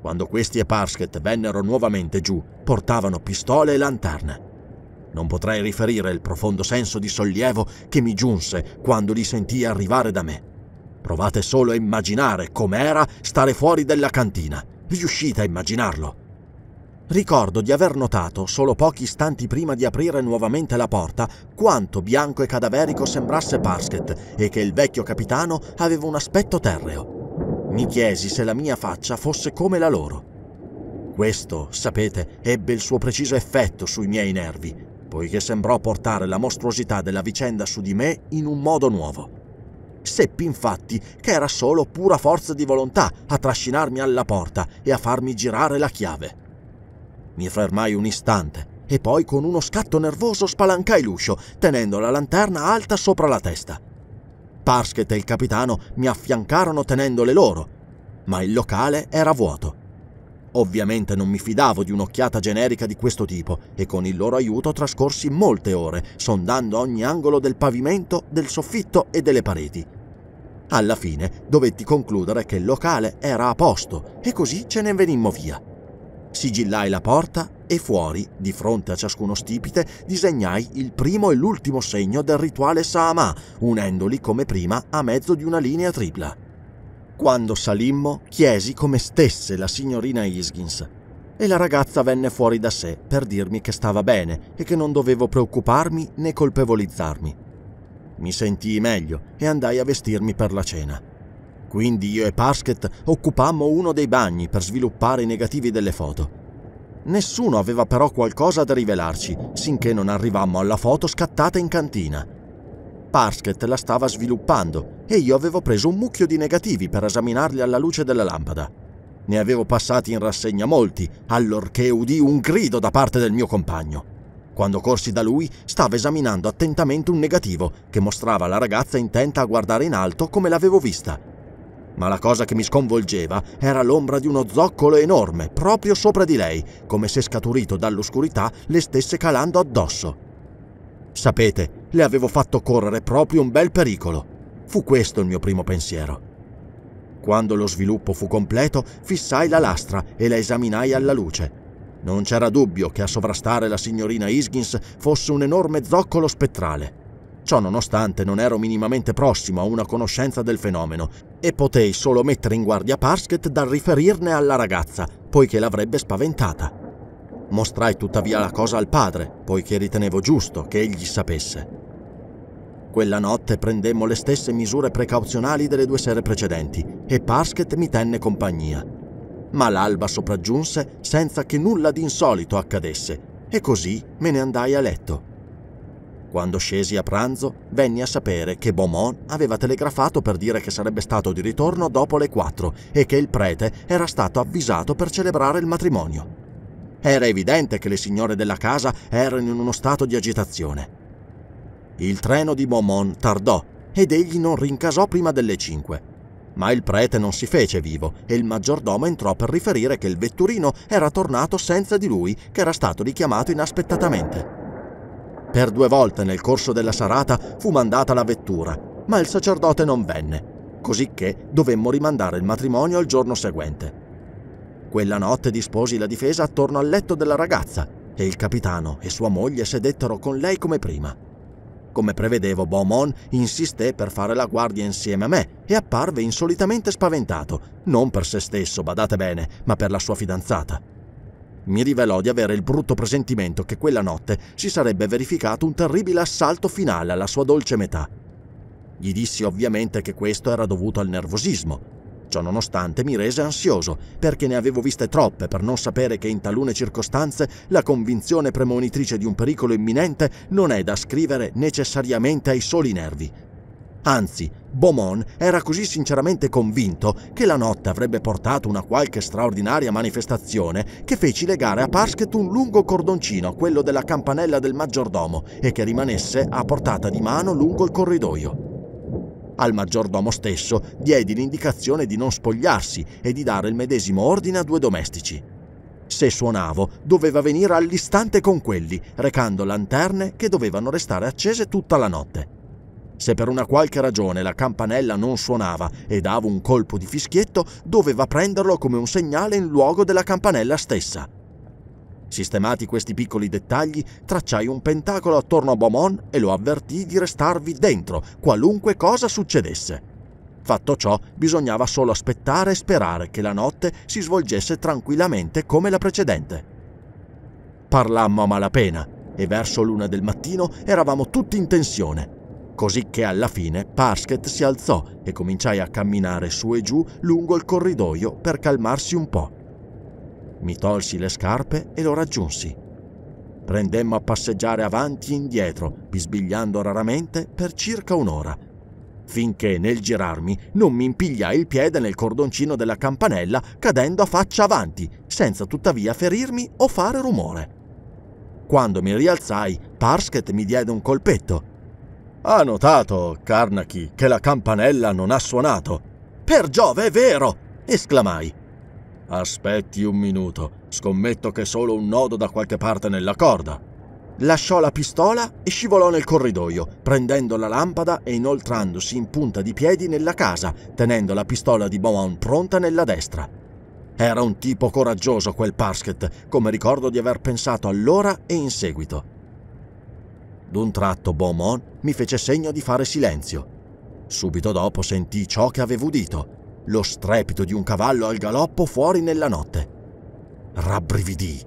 Quando questi e Parsket vennero nuovamente giù, portavano pistole e lanterne. Non potrei riferire il profondo senso di sollievo che mi giunse quando li sentii arrivare da me. Provate solo a immaginare com'era stare fuori della cantina. Riuscite a immaginarlo. Ricordo di aver notato, solo pochi istanti prima di aprire nuovamente la porta, quanto bianco e cadaverico sembrasse Parsket e che il vecchio capitano aveva un aspetto terreo. Mi chiesi se la mia faccia fosse come la loro. Questo, sapete, ebbe il suo preciso effetto sui miei nervi, poiché sembrò portare la mostruosità della vicenda su di me in un modo nuovo. Seppi infatti che era solo pura forza di volontà a trascinarmi alla porta e a farmi girare la chiave. Mi fermai un istante e poi con uno scatto nervoso spalancai l'uscio, tenendo la lanterna alta sopra la testa. Parsket e il capitano mi affiancarono tenendole loro, ma il locale era vuoto. Ovviamente non mi fidavo di un'occhiata generica di questo tipo e con il loro aiuto trascorsi molte ore sondando ogni angolo del pavimento, del soffitto e delle pareti. Alla fine dovetti concludere che il locale era a posto e così ce ne venimmo via. Sigillai la porta e fuori, di fronte a ciascuno stipite, disegnai il primo e l'ultimo segno del rituale Sama, unendoli come prima a mezzo di una linea tripla. Quando salimmo, chiesi come stesse la signorina Isgins e la ragazza venne fuori da sé per dirmi che stava bene e che non dovevo preoccuparmi né colpevolizzarmi. Mi sentii meglio e andai a vestirmi per la cena. Quindi io e Parsket occupammo uno dei bagni per sviluppare i negativi delle foto. Nessuno aveva però qualcosa da rivelarci, sinché non arrivammo alla foto scattata in cantina. Parsket la stava sviluppando e io avevo preso un mucchio di negativi per esaminarli alla luce della lampada. Ne avevo passati in rassegna molti, allorché udì un grido da parte del mio compagno. Quando corsi da lui, stava esaminando attentamente un negativo che mostrava la ragazza intenta a guardare in alto come l'avevo vista ma la cosa che mi sconvolgeva era l'ombra di uno zoccolo enorme, proprio sopra di lei, come se scaturito dall'oscurità le stesse calando addosso. Sapete, le avevo fatto correre proprio un bel pericolo. Fu questo il mio primo pensiero. Quando lo sviluppo fu completo, fissai la lastra e la esaminai alla luce. Non c'era dubbio che a sovrastare la signorina Isgins fosse un enorme zoccolo spettrale. Ciò nonostante non ero minimamente prossimo a una conoscenza del fenomeno e potei solo mettere in guardia Parsket dal riferirne alla ragazza, poiché l'avrebbe spaventata. Mostrai tuttavia la cosa al padre, poiché ritenevo giusto che egli sapesse. Quella notte prendemmo le stesse misure precauzionali delle due sere precedenti e Parsket mi tenne compagnia. Ma l'alba sopraggiunse senza che nulla di insolito accadesse e così me ne andai a letto. Quando scesi a pranzo, venni a sapere che Beaumont aveva telegrafato per dire che sarebbe stato di ritorno dopo le 4 e che il prete era stato avvisato per celebrare il matrimonio. Era evidente che le signore della casa erano in uno stato di agitazione. Il treno di Beaumont tardò ed egli non rincasò prima delle 5. Ma il prete non si fece vivo e il maggiordomo entrò per riferire che il vetturino era tornato senza di lui, che era stato richiamato inaspettatamente. Per due volte nel corso della serata fu mandata la vettura, ma il sacerdote non venne, cosicché dovemmo rimandare il matrimonio al giorno seguente. Quella notte disposi la difesa attorno al letto della ragazza e il capitano e sua moglie sedettero con lei come prima. Come prevedevo, Beaumont insisté per fare la guardia insieme a me e apparve insolitamente spaventato, non per se stesso, badate bene, ma per la sua fidanzata mi rivelò di avere il brutto presentimento che quella notte si sarebbe verificato un terribile assalto finale alla sua dolce metà. Gli dissi ovviamente che questo era dovuto al nervosismo. Ciò nonostante mi rese ansioso, perché ne avevo viste troppe per non sapere che in talune circostanze la convinzione premonitrice di un pericolo imminente non è da scrivere necessariamente ai soli nervi, Anzi, Beaumont era così sinceramente convinto che la notte avrebbe portato una qualche straordinaria manifestazione che feci legare a Parsket un lungo cordoncino, a quello della campanella del maggiordomo, e che rimanesse a portata di mano lungo il corridoio. Al maggiordomo stesso diedi l'indicazione di non spogliarsi e di dare il medesimo ordine a due domestici. Se suonavo, doveva venire all'istante con quelli, recando lanterne che dovevano restare accese tutta la notte. Se per una qualche ragione la campanella non suonava e dava un colpo di fischietto, doveva prenderlo come un segnale in luogo della campanella stessa. Sistemati questi piccoli dettagli, tracciai un pentacolo attorno a Beaumont e lo avvertii di restarvi dentro, qualunque cosa succedesse. Fatto ciò, bisognava solo aspettare e sperare che la notte si svolgesse tranquillamente come la precedente. Parlammo a malapena e verso l'una del mattino eravamo tutti in tensione così che alla fine Parsket si alzò e cominciai a camminare su e giù lungo il corridoio per calmarsi un po'. Mi tolsi le scarpe e lo raggiunsi. Prendemmo a passeggiare avanti e indietro, bisbigliando raramente per circa un'ora, finché nel girarmi non mi impigliai il piede nel cordoncino della campanella cadendo a faccia avanti, senza tuttavia ferirmi o fare rumore. Quando mi rialzai, Parsket mi diede un colpetto ha notato, Carnachi, che la campanella non ha suonato. Per Giove, è vero! esclamai. Aspetti un minuto, scommetto che è solo un nodo da qualche parte nella corda. Lasciò la pistola e scivolò nel corridoio, prendendo la lampada e inoltrandosi in punta di piedi nella casa, tenendo la pistola di Bowen pronta nella destra. Era un tipo coraggioso quel Parsket, come ricordo di aver pensato allora e in seguito. D'un tratto Beaumont mi fece segno di fare silenzio. Subito dopo sentii ciò che avevo udito, lo strepito di un cavallo al galoppo fuori nella notte. Rabbrividì.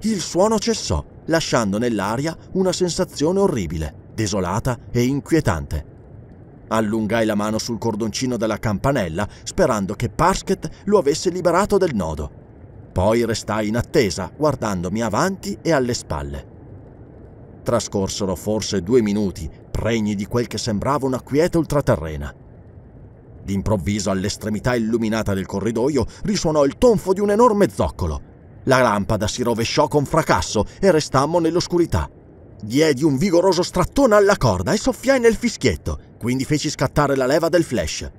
Il suono cessò, lasciando nell'aria una sensazione orribile, desolata e inquietante. Allungai la mano sul cordoncino della campanella, sperando che Parsket lo avesse liberato del nodo. Poi restai in attesa, guardandomi avanti e alle spalle. Trascorsero forse due minuti, pregni di quel che sembrava una quiete ultraterrena. D'improvviso, all'estremità illuminata del corridoio, risuonò il tonfo di un enorme zoccolo. La lampada si rovesciò con fracasso e restammo nell'oscurità. Diedi un vigoroso strattone alla corda e soffiai nel fischietto, quindi feci scattare la leva del flash.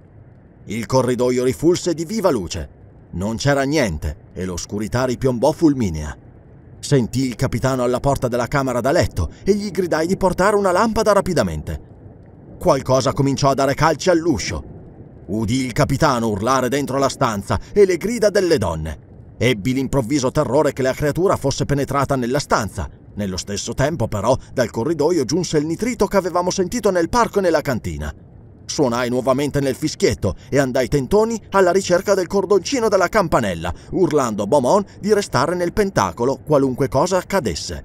Il corridoio rifulse di viva luce. Non c'era niente e l'oscurità ripiombò fulminea. Sentì il capitano alla porta della camera da letto e gli gridai di portare una lampada rapidamente. Qualcosa cominciò a dare calci all'uscio. Udì il capitano urlare dentro la stanza e le grida delle donne. Ebbi l'improvviso terrore che la creatura fosse penetrata nella stanza. Nello stesso tempo, però, dal corridoio giunse il nitrito che avevamo sentito nel parco e nella cantina. Suonai nuovamente nel fischietto e andai tentoni alla ricerca del cordoncino della campanella, urlando a Beaumont di restare nel pentacolo qualunque cosa accadesse.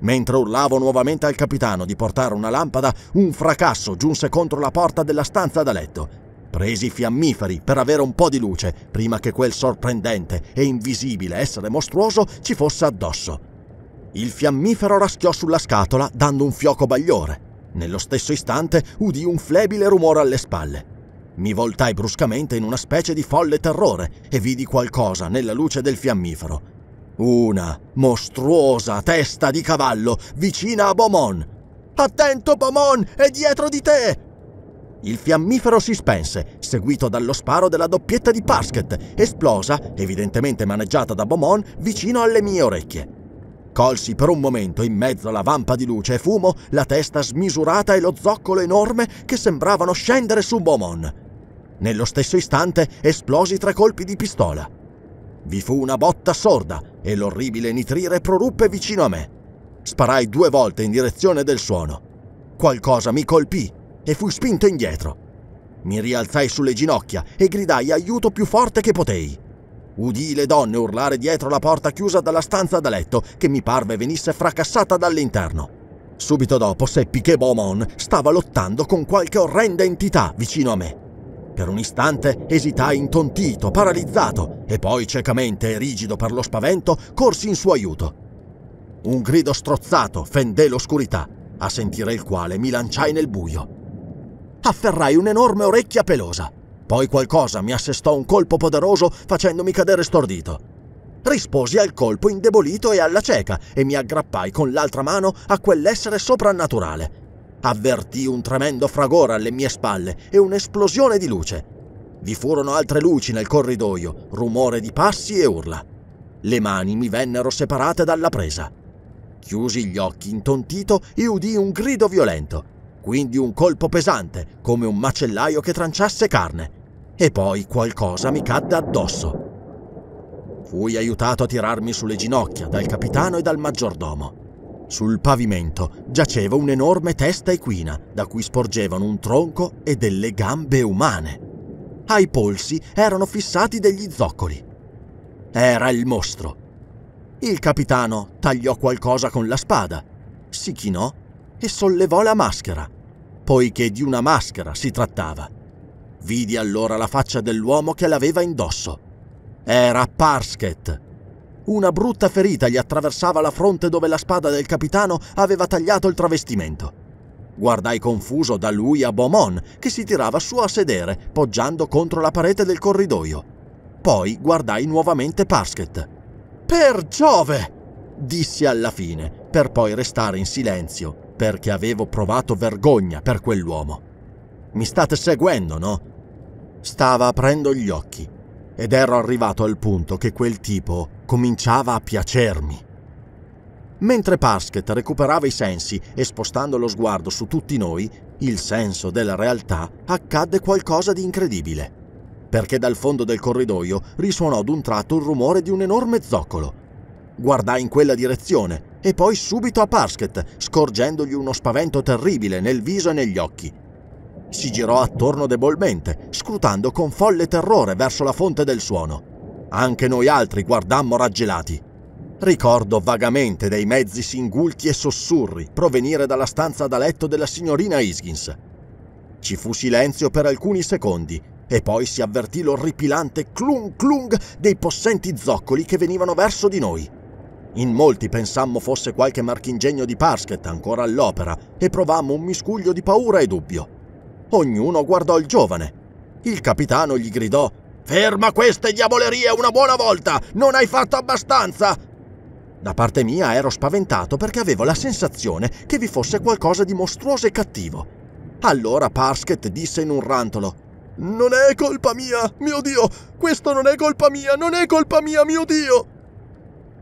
Mentre urlavo nuovamente al capitano di portare una lampada, un fracasso giunse contro la porta della stanza da letto. Presi i fiammiferi per avere un po' di luce prima che quel sorprendente e invisibile essere mostruoso ci fosse addosso. Il fiammifero raschiò sulla scatola dando un fioco bagliore. Nello stesso istante udì un flebile rumore alle spalle. Mi voltai bruscamente in una specie di folle terrore e vidi qualcosa nella luce del fiammifero. Una mostruosa testa di cavallo vicina a Beaumont. Attento, Beaumont, è dietro di te! Il fiammifero si spense, seguito dallo sparo della doppietta di Pasquet, esplosa, evidentemente maneggiata da Beaumont, vicino alle mie orecchie. Colsi per un momento in mezzo alla vampa di luce e fumo la testa smisurata e lo zoccolo enorme che sembravano scendere su Beaumont. Nello stesso istante esplosi tre colpi di pistola. Vi fu una botta sorda e l'orribile nitrire proruppe vicino a me. Sparai due volte in direzione del suono. Qualcosa mi colpì e fui spinto indietro. Mi rialzai sulle ginocchia e gridai aiuto più forte che potei. Udii le donne urlare dietro la porta chiusa dalla stanza da letto, che mi parve venisse fracassata dall'interno. Subito dopo seppi che Beaumont stava lottando con qualche orrenda entità vicino a me. Per un istante esitai intontito, paralizzato, e poi ciecamente e rigido per lo spavento corsi in suo aiuto. Un grido strozzato fendé l'oscurità, a sentire il quale mi lanciai nel buio. Afferrai un'enorme orecchia pelosa. Poi qualcosa mi assestò un colpo poderoso facendomi cadere stordito. Risposi al colpo indebolito e alla cieca e mi aggrappai con l'altra mano a quell'essere soprannaturale. Avvertii un tremendo fragore alle mie spalle e un'esplosione di luce. Vi furono altre luci nel corridoio, rumore di passi e urla. Le mani mi vennero separate dalla presa. Chiusi gli occhi intontito e udii un grido violento quindi un colpo pesante, come un macellaio che tranciasse carne. E poi qualcosa mi cadde addosso. Fui aiutato a tirarmi sulle ginocchia dal capitano e dal maggiordomo. Sul pavimento giaceva un'enorme testa equina, da cui sporgevano un tronco e delle gambe umane. Ai polsi erano fissati degli zoccoli. Era il mostro. Il capitano tagliò qualcosa con la spada, si chinò e sollevò la maschera poiché di una maschera si trattava. Vidi allora la faccia dell'uomo che l'aveva indosso. Era Parsket. Una brutta ferita gli attraversava la fronte dove la spada del capitano aveva tagliato il travestimento. Guardai confuso da lui a Beaumont, che si tirava su a sedere, poggiando contro la parete del corridoio. Poi guardai nuovamente Parsket. Per Giove! dissi alla fine, per poi restare in silenzio, perché avevo provato vergogna per quell'uomo. Mi state seguendo, no? Stava aprendo gli occhi ed ero arrivato al punto che quel tipo cominciava a piacermi. Mentre Pasket recuperava i sensi e spostando lo sguardo su tutti noi, il senso della realtà, accadde qualcosa di incredibile. Perché dal fondo del corridoio risuonò d'un tratto il rumore di un enorme zoccolo. Guardai in quella direzione e poi subito a Parsket, scorgendogli uno spavento terribile nel viso e negli occhi. Si girò attorno debolmente, scrutando con folle terrore verso la fonte del suono. Anche noi altri guardammo raggelati. Ricordo vagamente dei mezzi singulti e sussurri provenire dalla stanza da letto della signorina Higgins. Ci fu silenzio per alcuni secondi e poi si avvertì l'orripilante clung clung dei possenti zoccoli che venivano verso di noi. In molti pensammo fosse qualche marchingegno di Parsket ancora all'opera e provammo un miscuglio di paura e dubbio. Ognuno guardò il giovane. Il capitano gli gridò Ferma queste diavolerie una buona volta! Non hai fatto abbastanza! Da parte mia ero spaventato perché avevo la sensazione che vi fosse qualcosa di mostruoso e cattivo. Allora Parsket disse in un rantolo Non è colpa mia, mio Dio! Questo non è colpa mia, non è colpa mia, mio Dio!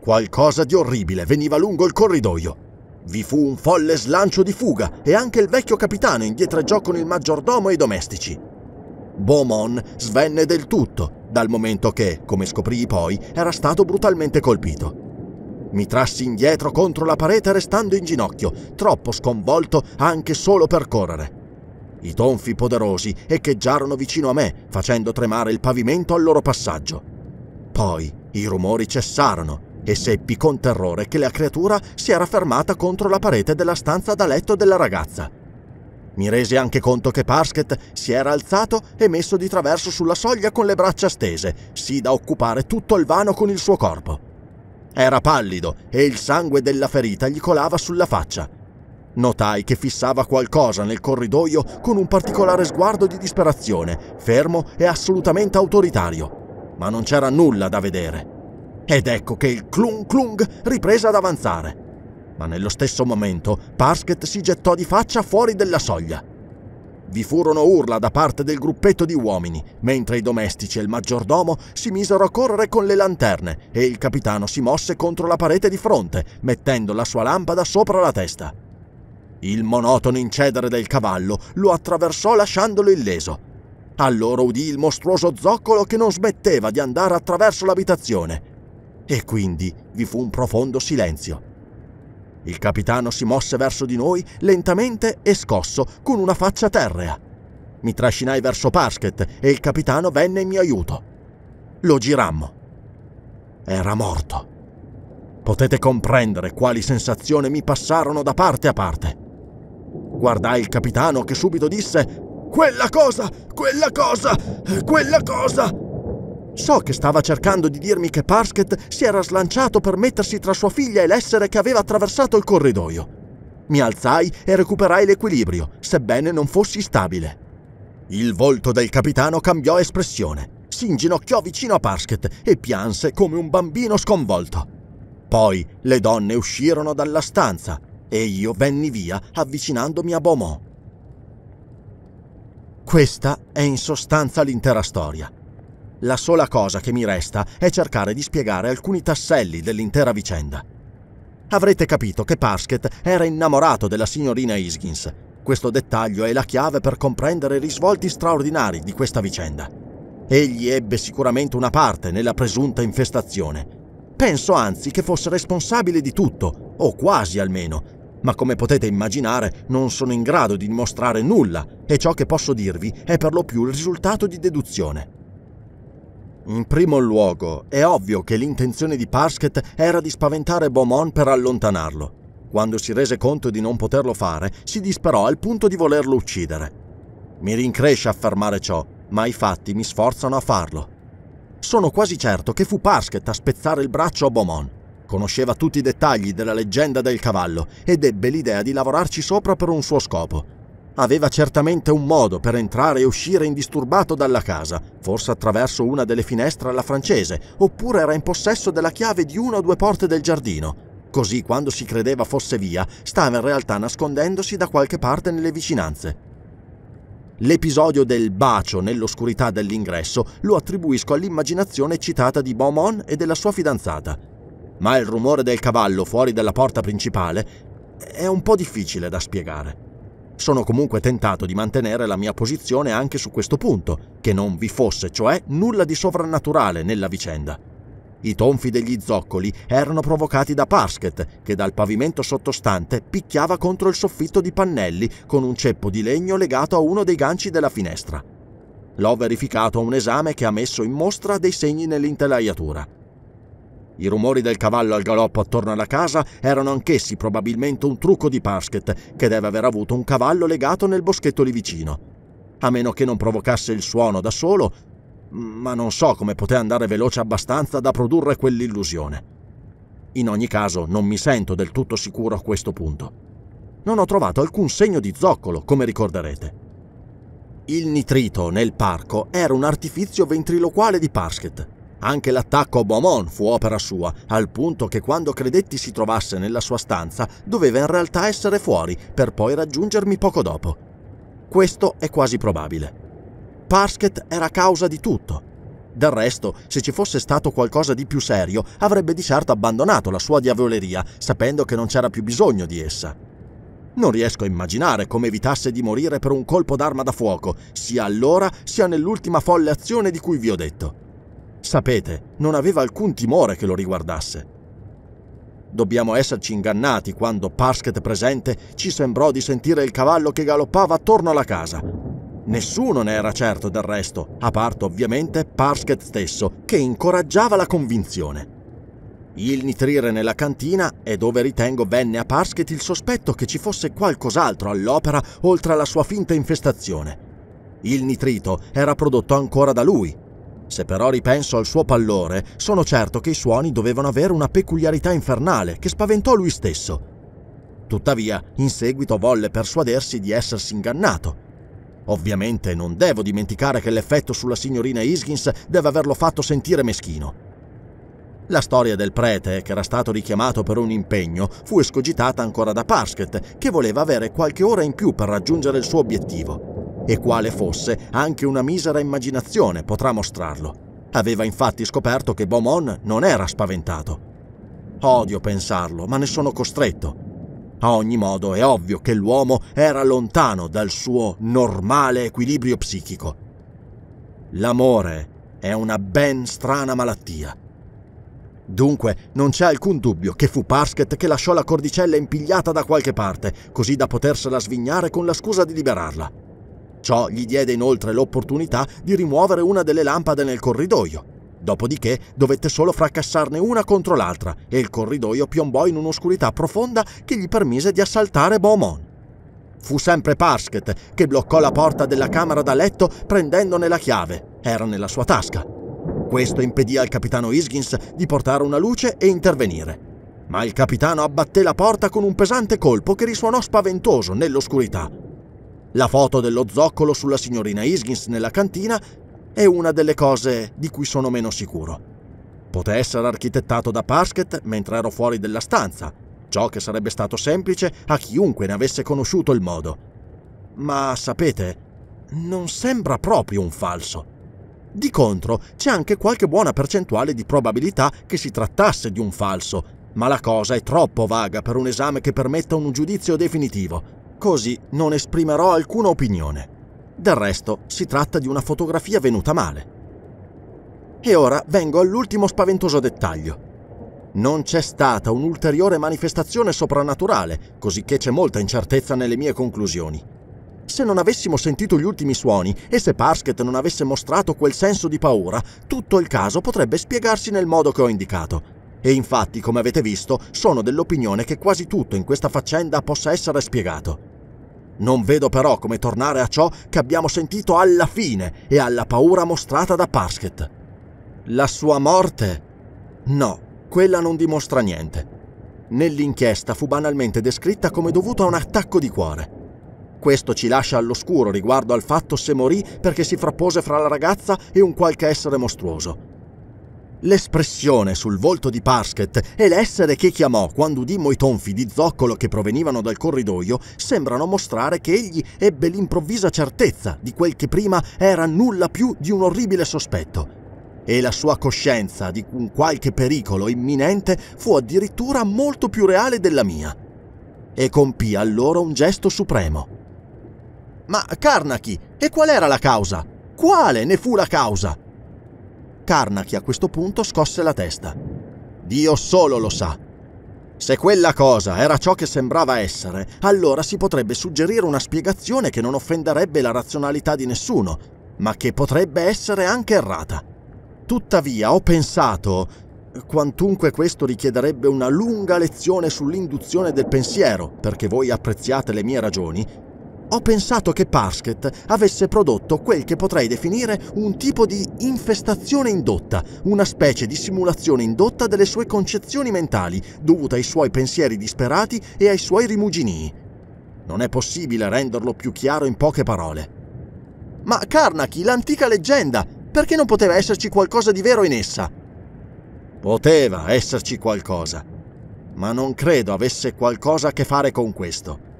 Qualcosa di orribile veniva lungo il corridoio. Vi fu un folle slancio di fuga e anche il vecchio capitano indietreggiò con il maggiordomo e i domestici. Beaumont svenne del tutto, dal momento che, come scoprì poi, era stato brutalmente colpito. Mi trassi indietro contro la parete restando in ginocchio, troppo sconvolto anche solo per correre. I tonfi poderosi echeggiarono vicino a me, facendo tremare il pavimento al loro passaggio. Poi i rumori cessarono e seppi con terrore che la creatura si era fermata contro la parete della stanza da letto della ragazza. Mi resi anche conto che Parsket si era alzato e messo di traverso sulla soglia con le braccia stese, sì da occupare tutto il vano con il suo corpo. Era pallido e il sangue della ferita gli colava sulla faccia. Notai che fissava qualcosa nel corridoio con un particolare sguardo di disperazione, fermo e assolutamente autoritario, ma non c'era nulla da vedere. Ed ecco che il Klung clung riprese ad avanzare. Ma nello stesso momento Parsket si gettò di faccia fuori della soglia. Vi furono urla da parte del gruppetto di uomini, mentre i domestici e il maggiordomo si misero a correre con le lanterne e il capitano si mosse contro la parete di fronte, mettendo la sua lampada sopra la testa. Il monotono incedere del cavallo lo attraversò lasciandolo illeso. Allora udì il mostruoso zoccolo che non smetteva di andare attraverso l'abitazione e quindi vi fu un profondo silenzio. Il capitano si mosse verso di noi lentamente e scosso, con una faccia terrea. Mi trascinai verso Parsket e il capitano venne in mio aiuto. Lo girammo. Era morto. Potete comprendere quali sensazioni mi passarono da parte a parte. Guardai il capitano che subito disse Quella cosa, quella cosa, quella cosa. So che stava cercando di dirmi che Parsket si era slanciato per mettersi tra sua figlia e l'essere che aveva attraversato il corridoio. Mi alzai e recuperai l'equilibrio, sebbene non fossi stabile. Il volto del capitano cambiò espressione. Si inginocchiò vicino a Parsket e pianse come un bambino sconvolto. Poi le donne uscirono dalla stanza e io venni via avvicinandomi a Beaumont. Questa è in sostanza l'intera storia. La sola cosa che mi resta è cercare di spiegare alcuni tasselli dell'intera vicenda. Avrete capito che Parsket era innamorato della signorina Higgins. Questo dettaglio è la chiave per comprendere i risvolti straordinari di questa vicenda. Egli ebbe sicuramente una parte nella presunta infestazione. Penso anzi che fosse responsabile di tutto, o quasi almeno, ma come potete immaginare non sono in grado di dimostrare nulla e ciò che posso dirvi è per lo più il risultato di deduzione. In primo luogo, è ovvio che l'intenzione di Parsket era di spaventare Beaumont per allontanarlo. Quando si rese conto di non poterlo fare, si disperò al punto di volerlo uccidere. Mi rincresce affermare ciò, ma i fatti mi sforzano a farlo. Sono quasi certo che fu Parsket a spezzare il braccio a Beaumont. Conosceva tutti i dettagli della leggenda del cavallo ed ebbe l'idea di lavorarci sopra per un suo scopo, aveva certamente un modo per entrare e uscire indisturbato dalla casa, forse attraverso una delle finestre alla francese, oppure era in possesso della chiave di una o due porte del giardino. Così quando si credeva fosse via, stava in realtà nascondendosi da qualche parte nelle vicinanze. L'episodio del bacio nell'oscurità dell'ingresso lo attribuisco all'immaginazione eccitata di Beaumont e della sua fidanzata. Ma il rumore del cavallo fuori dalla porta principale è un po' difficile da spiegare. Sono comunque tentato di mantenere la mia posizione anche su questo punto, che non vi fosse cioè nulla di sovrannaturale nella vicenda. I tonfi degli zoccoli erano provocati da Parsket, che dal pavimento sottostante picchiava contro il soffitto di pannelli con un ceppo di legno legato a uno dei ganci della finestra. L'ho verificato a un esame che ha messo in mostra dei segni nell'intelaiatura. I rumori del cavallo al galoppo attorno alla casa erano anch'essi probabilmente un trucco di Parsket, che deve aver avuto un cavallo legato nel boschetto lì vicino. A meno che non provocasse il suono da solo, ma non so come poté andare veloce abbastanza da produrre quell'illusione. In ogni caso, non mi sento del tutto sicuro a questo punto. Non ho trovato alcun segno di zoccolo, come ricorderete. Il nitrito nel parco era un artificio ventriloquale di Parsket. Anche l'attacco a Beaumont fu opera sua, al punto che quando credetti si trovasse nella sua stanza, doveva in realtà essere fuori per poi raggiungermi poco dopo. Questo è quasi probabile. Parsket era causa di tutto. Del resto, se ci fosse stato qualcosa di più serio, avrebbe di certo abbandonato la sua diavoleria, sapendo che non c'era più bisogno di essa. Non riesco a immaginare come evitasse di morire per un colpo d'arma da fuoco, sia allora sia nell'ultima folle azione di cui vi ho detto. Sapete, non aveva alcun timore che lo riguardasse. Dobbiamo esserci ingannati quando Parsket presente ci sembrò di sentire il cavallo che galoppava attorno alla casa. Nessuno ne era certo del resto, a parte ovviamente Parsket stesso, che incoraggiava la convinzione. Il nitrire nella cantina è dove ritengo venne a Parsket il sospetto che ci fosse qualcos'altro all'opera oltre alla sua finta infestazione. Il nitrito era prodotto ancora da lui, se però ripenso al suo pallore, sono certo che i suoni dovevano avere una peculiarità infernale che spaventò lui stesso. Tuttavia, in seguito volle persuadersi di essersi ingannato. Ovviamente non devo dimenticare che l'effetto sulla signorina Higgins deve averlo fatto sentire meschino. La storia del prete, che era stato richiamato per un impegno, fu escogitata ancora da Parsket, che voleva avere qualche ora in più per raggiungere il suo obiettivo e quale fosse, anche una misera immaginazione potrà mostrarlo. Aveva infatti scoperto che Beaumont non era spaventato. Odio pensarlo, ma ne sono costretto. A ogni modo è ovvio che l'uomo era lontano dal suo normale equilibrio psichico. L'amore è una ben strana malattia. Dunque, non c'è alcun dubbio che fu Parsket che lasciò la cordicella impigliata da qualche parte, così da potersela svignare con la scusa di liberarla. Ciò gli diede inoltre l'opportunità di rimuovere una delle lampade nel corridoio. Dopodiché dovette solo fracassarne una contro l'altra e il corridoio piombò in un'oscurità profonda che gli permise di assaltare Beaumont. Fu sempre Parsket che bloccò la porta della camera da letto prendendone la chiave. Era nella sua tasca. Questo impedì al capitano Higgins di portare una luce e intervenire. Ma il capitano abbatté la porta con un pesante colpo che risuonò spaventoso nell'oscurità. La foto dello zoccolo sulla signorina Isgins nella cantina è una delle cose di cui sono meno sicuro. Poté essere architettato da Parsket mentre ero fuori della stanza, ciò che sarebbe stato semplice a chiunque ne avesse conosciuto il modo. Ma sapete, non sembra proprio un falso. Di contro, c'è anche qualche buona percentuale di probabilità che si trattasse di un falso, ma la cosa è troppo vaga per un esame che permetta un giudizio definitivo così non esprimerò alcuna opinione. Del resto si tratta di una fotografia venuta male. E ora vengo all'ultimo spaventoso dettaglio. Non c'è stata un'ulteriore manifestazione soprannaturale, cosicché c'è molta incertezza nelle mie conclusioni. Se non avessimo sentito gli ultimi suoni e se Parsket non avesse mostrato quel senso di paura, tutto il caso potrebbe spiegarsi nel modo che ho indicato. E infatti, come avete visto, sono dell'opinione che quasi tutto in questa faccenda possa essere spiegato. Non vedo però come tornare a ciò che abbiamo sentito alla fine e alla paura mostrata da Parsket. La sua morte? No, quella non dimostra niente. Nell'inchiesta fu banalmente descritta come dovuta a un attacco di cuore. Questo ci lascia all'oscuro riguardo al fatto se morì perché si frappose fra la ragazza e un qualche essere mostruoso. L'espressione sul volto di Parsket e l'essere che chiamò quando udì tonfi di zoccolo che provenivano dal corridoio sembrano mostrare che egli ebbe l'improvvisa certezza di quel che prima era nulla più di un orribile sospetto. E la sua coscienza di un qualche pericolo imminente fu addirittura molto più reale della mia. E compì allora un gesto supremo. Ma Carnachi, e qual era la causa? Quale ne fu la causa? Carnachi a questo punto scosse la testa. Dio solo lo sa. Se quella cosa era ciò che sembrava essere, allora si potrebbe suggerire una spiegazione che non offenderebbe la razionalità di nessuno, ma che potrebbe essere anche errata. Tuttavia ho pensato, quantunque questo richiederebbe una lunga lezione sull'induzione del pensiero, perché voi apprezziate le mie ragioni, ho pensato che Parsket avesse prodotto quel che potrei definire un tipo di infestazione indotta, una specie di simulazione indotta delle sue concezioni mentali, dovuta ai suoi pensieri disperati e ai suoi rimuginii. Non è possibile renderlo più chiaro in poche parole. Ma Carnachi, l'antica leggenda, perché non poteva esserci qualcosa di vero in essa? Poteva esserci qualcosa, ma non credo avesse qualcosa a che fare con questo.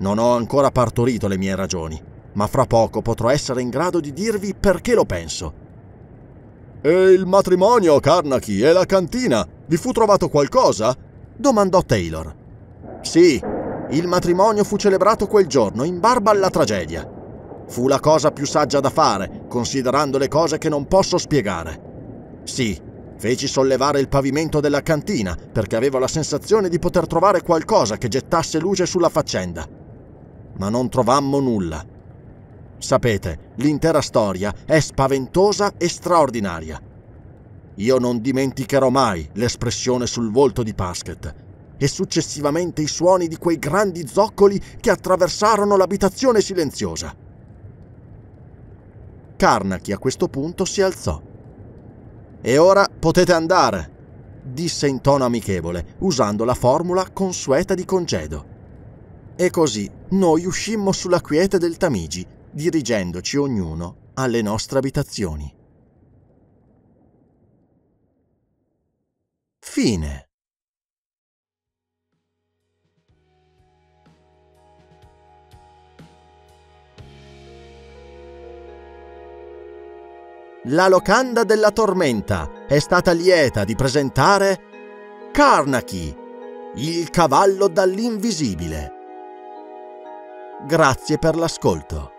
Non ho ancora partorito le mie ragioni, ma fra poco potrò essere in grado di dirvi perché lo penso. E il matrimonio, Carnachi, e la cantina? Vi fu trovato qualcosa? domandò Taylor. Sì, il matrimonio fu celebrato quel giorno in barba alla tragedia. Fu la cosa più saggia da fare, considerando le cose che non posso spiegare. Sì, feci sollevare il pavimento della cantina perché avevo la sensazione di poter trovare qualcosa che gettasse luce sulla faccenda ma non trovammo nulla. Sapete, l'intera storia è spaventosa e straordinaria. Io non dimenticherò mai l'espressione sul volto di Pasquet e successivamente i suoni di quei grandi zoccoli che attraversarono l'abitazione silenziosa. Carnachi a questo punto si alzò. E ora potete andare, disse in tono amichevole, usando la formula consueta di congedo. E così noi uscimmo sulla quiete del Tamigi, dirigendoci ognuno alle nostre abitazioni. Fine. la locanda della tormenta è stata lieta di presentare Carnachi, il cavallo dall'invisibile. Grazie per l'ascolto.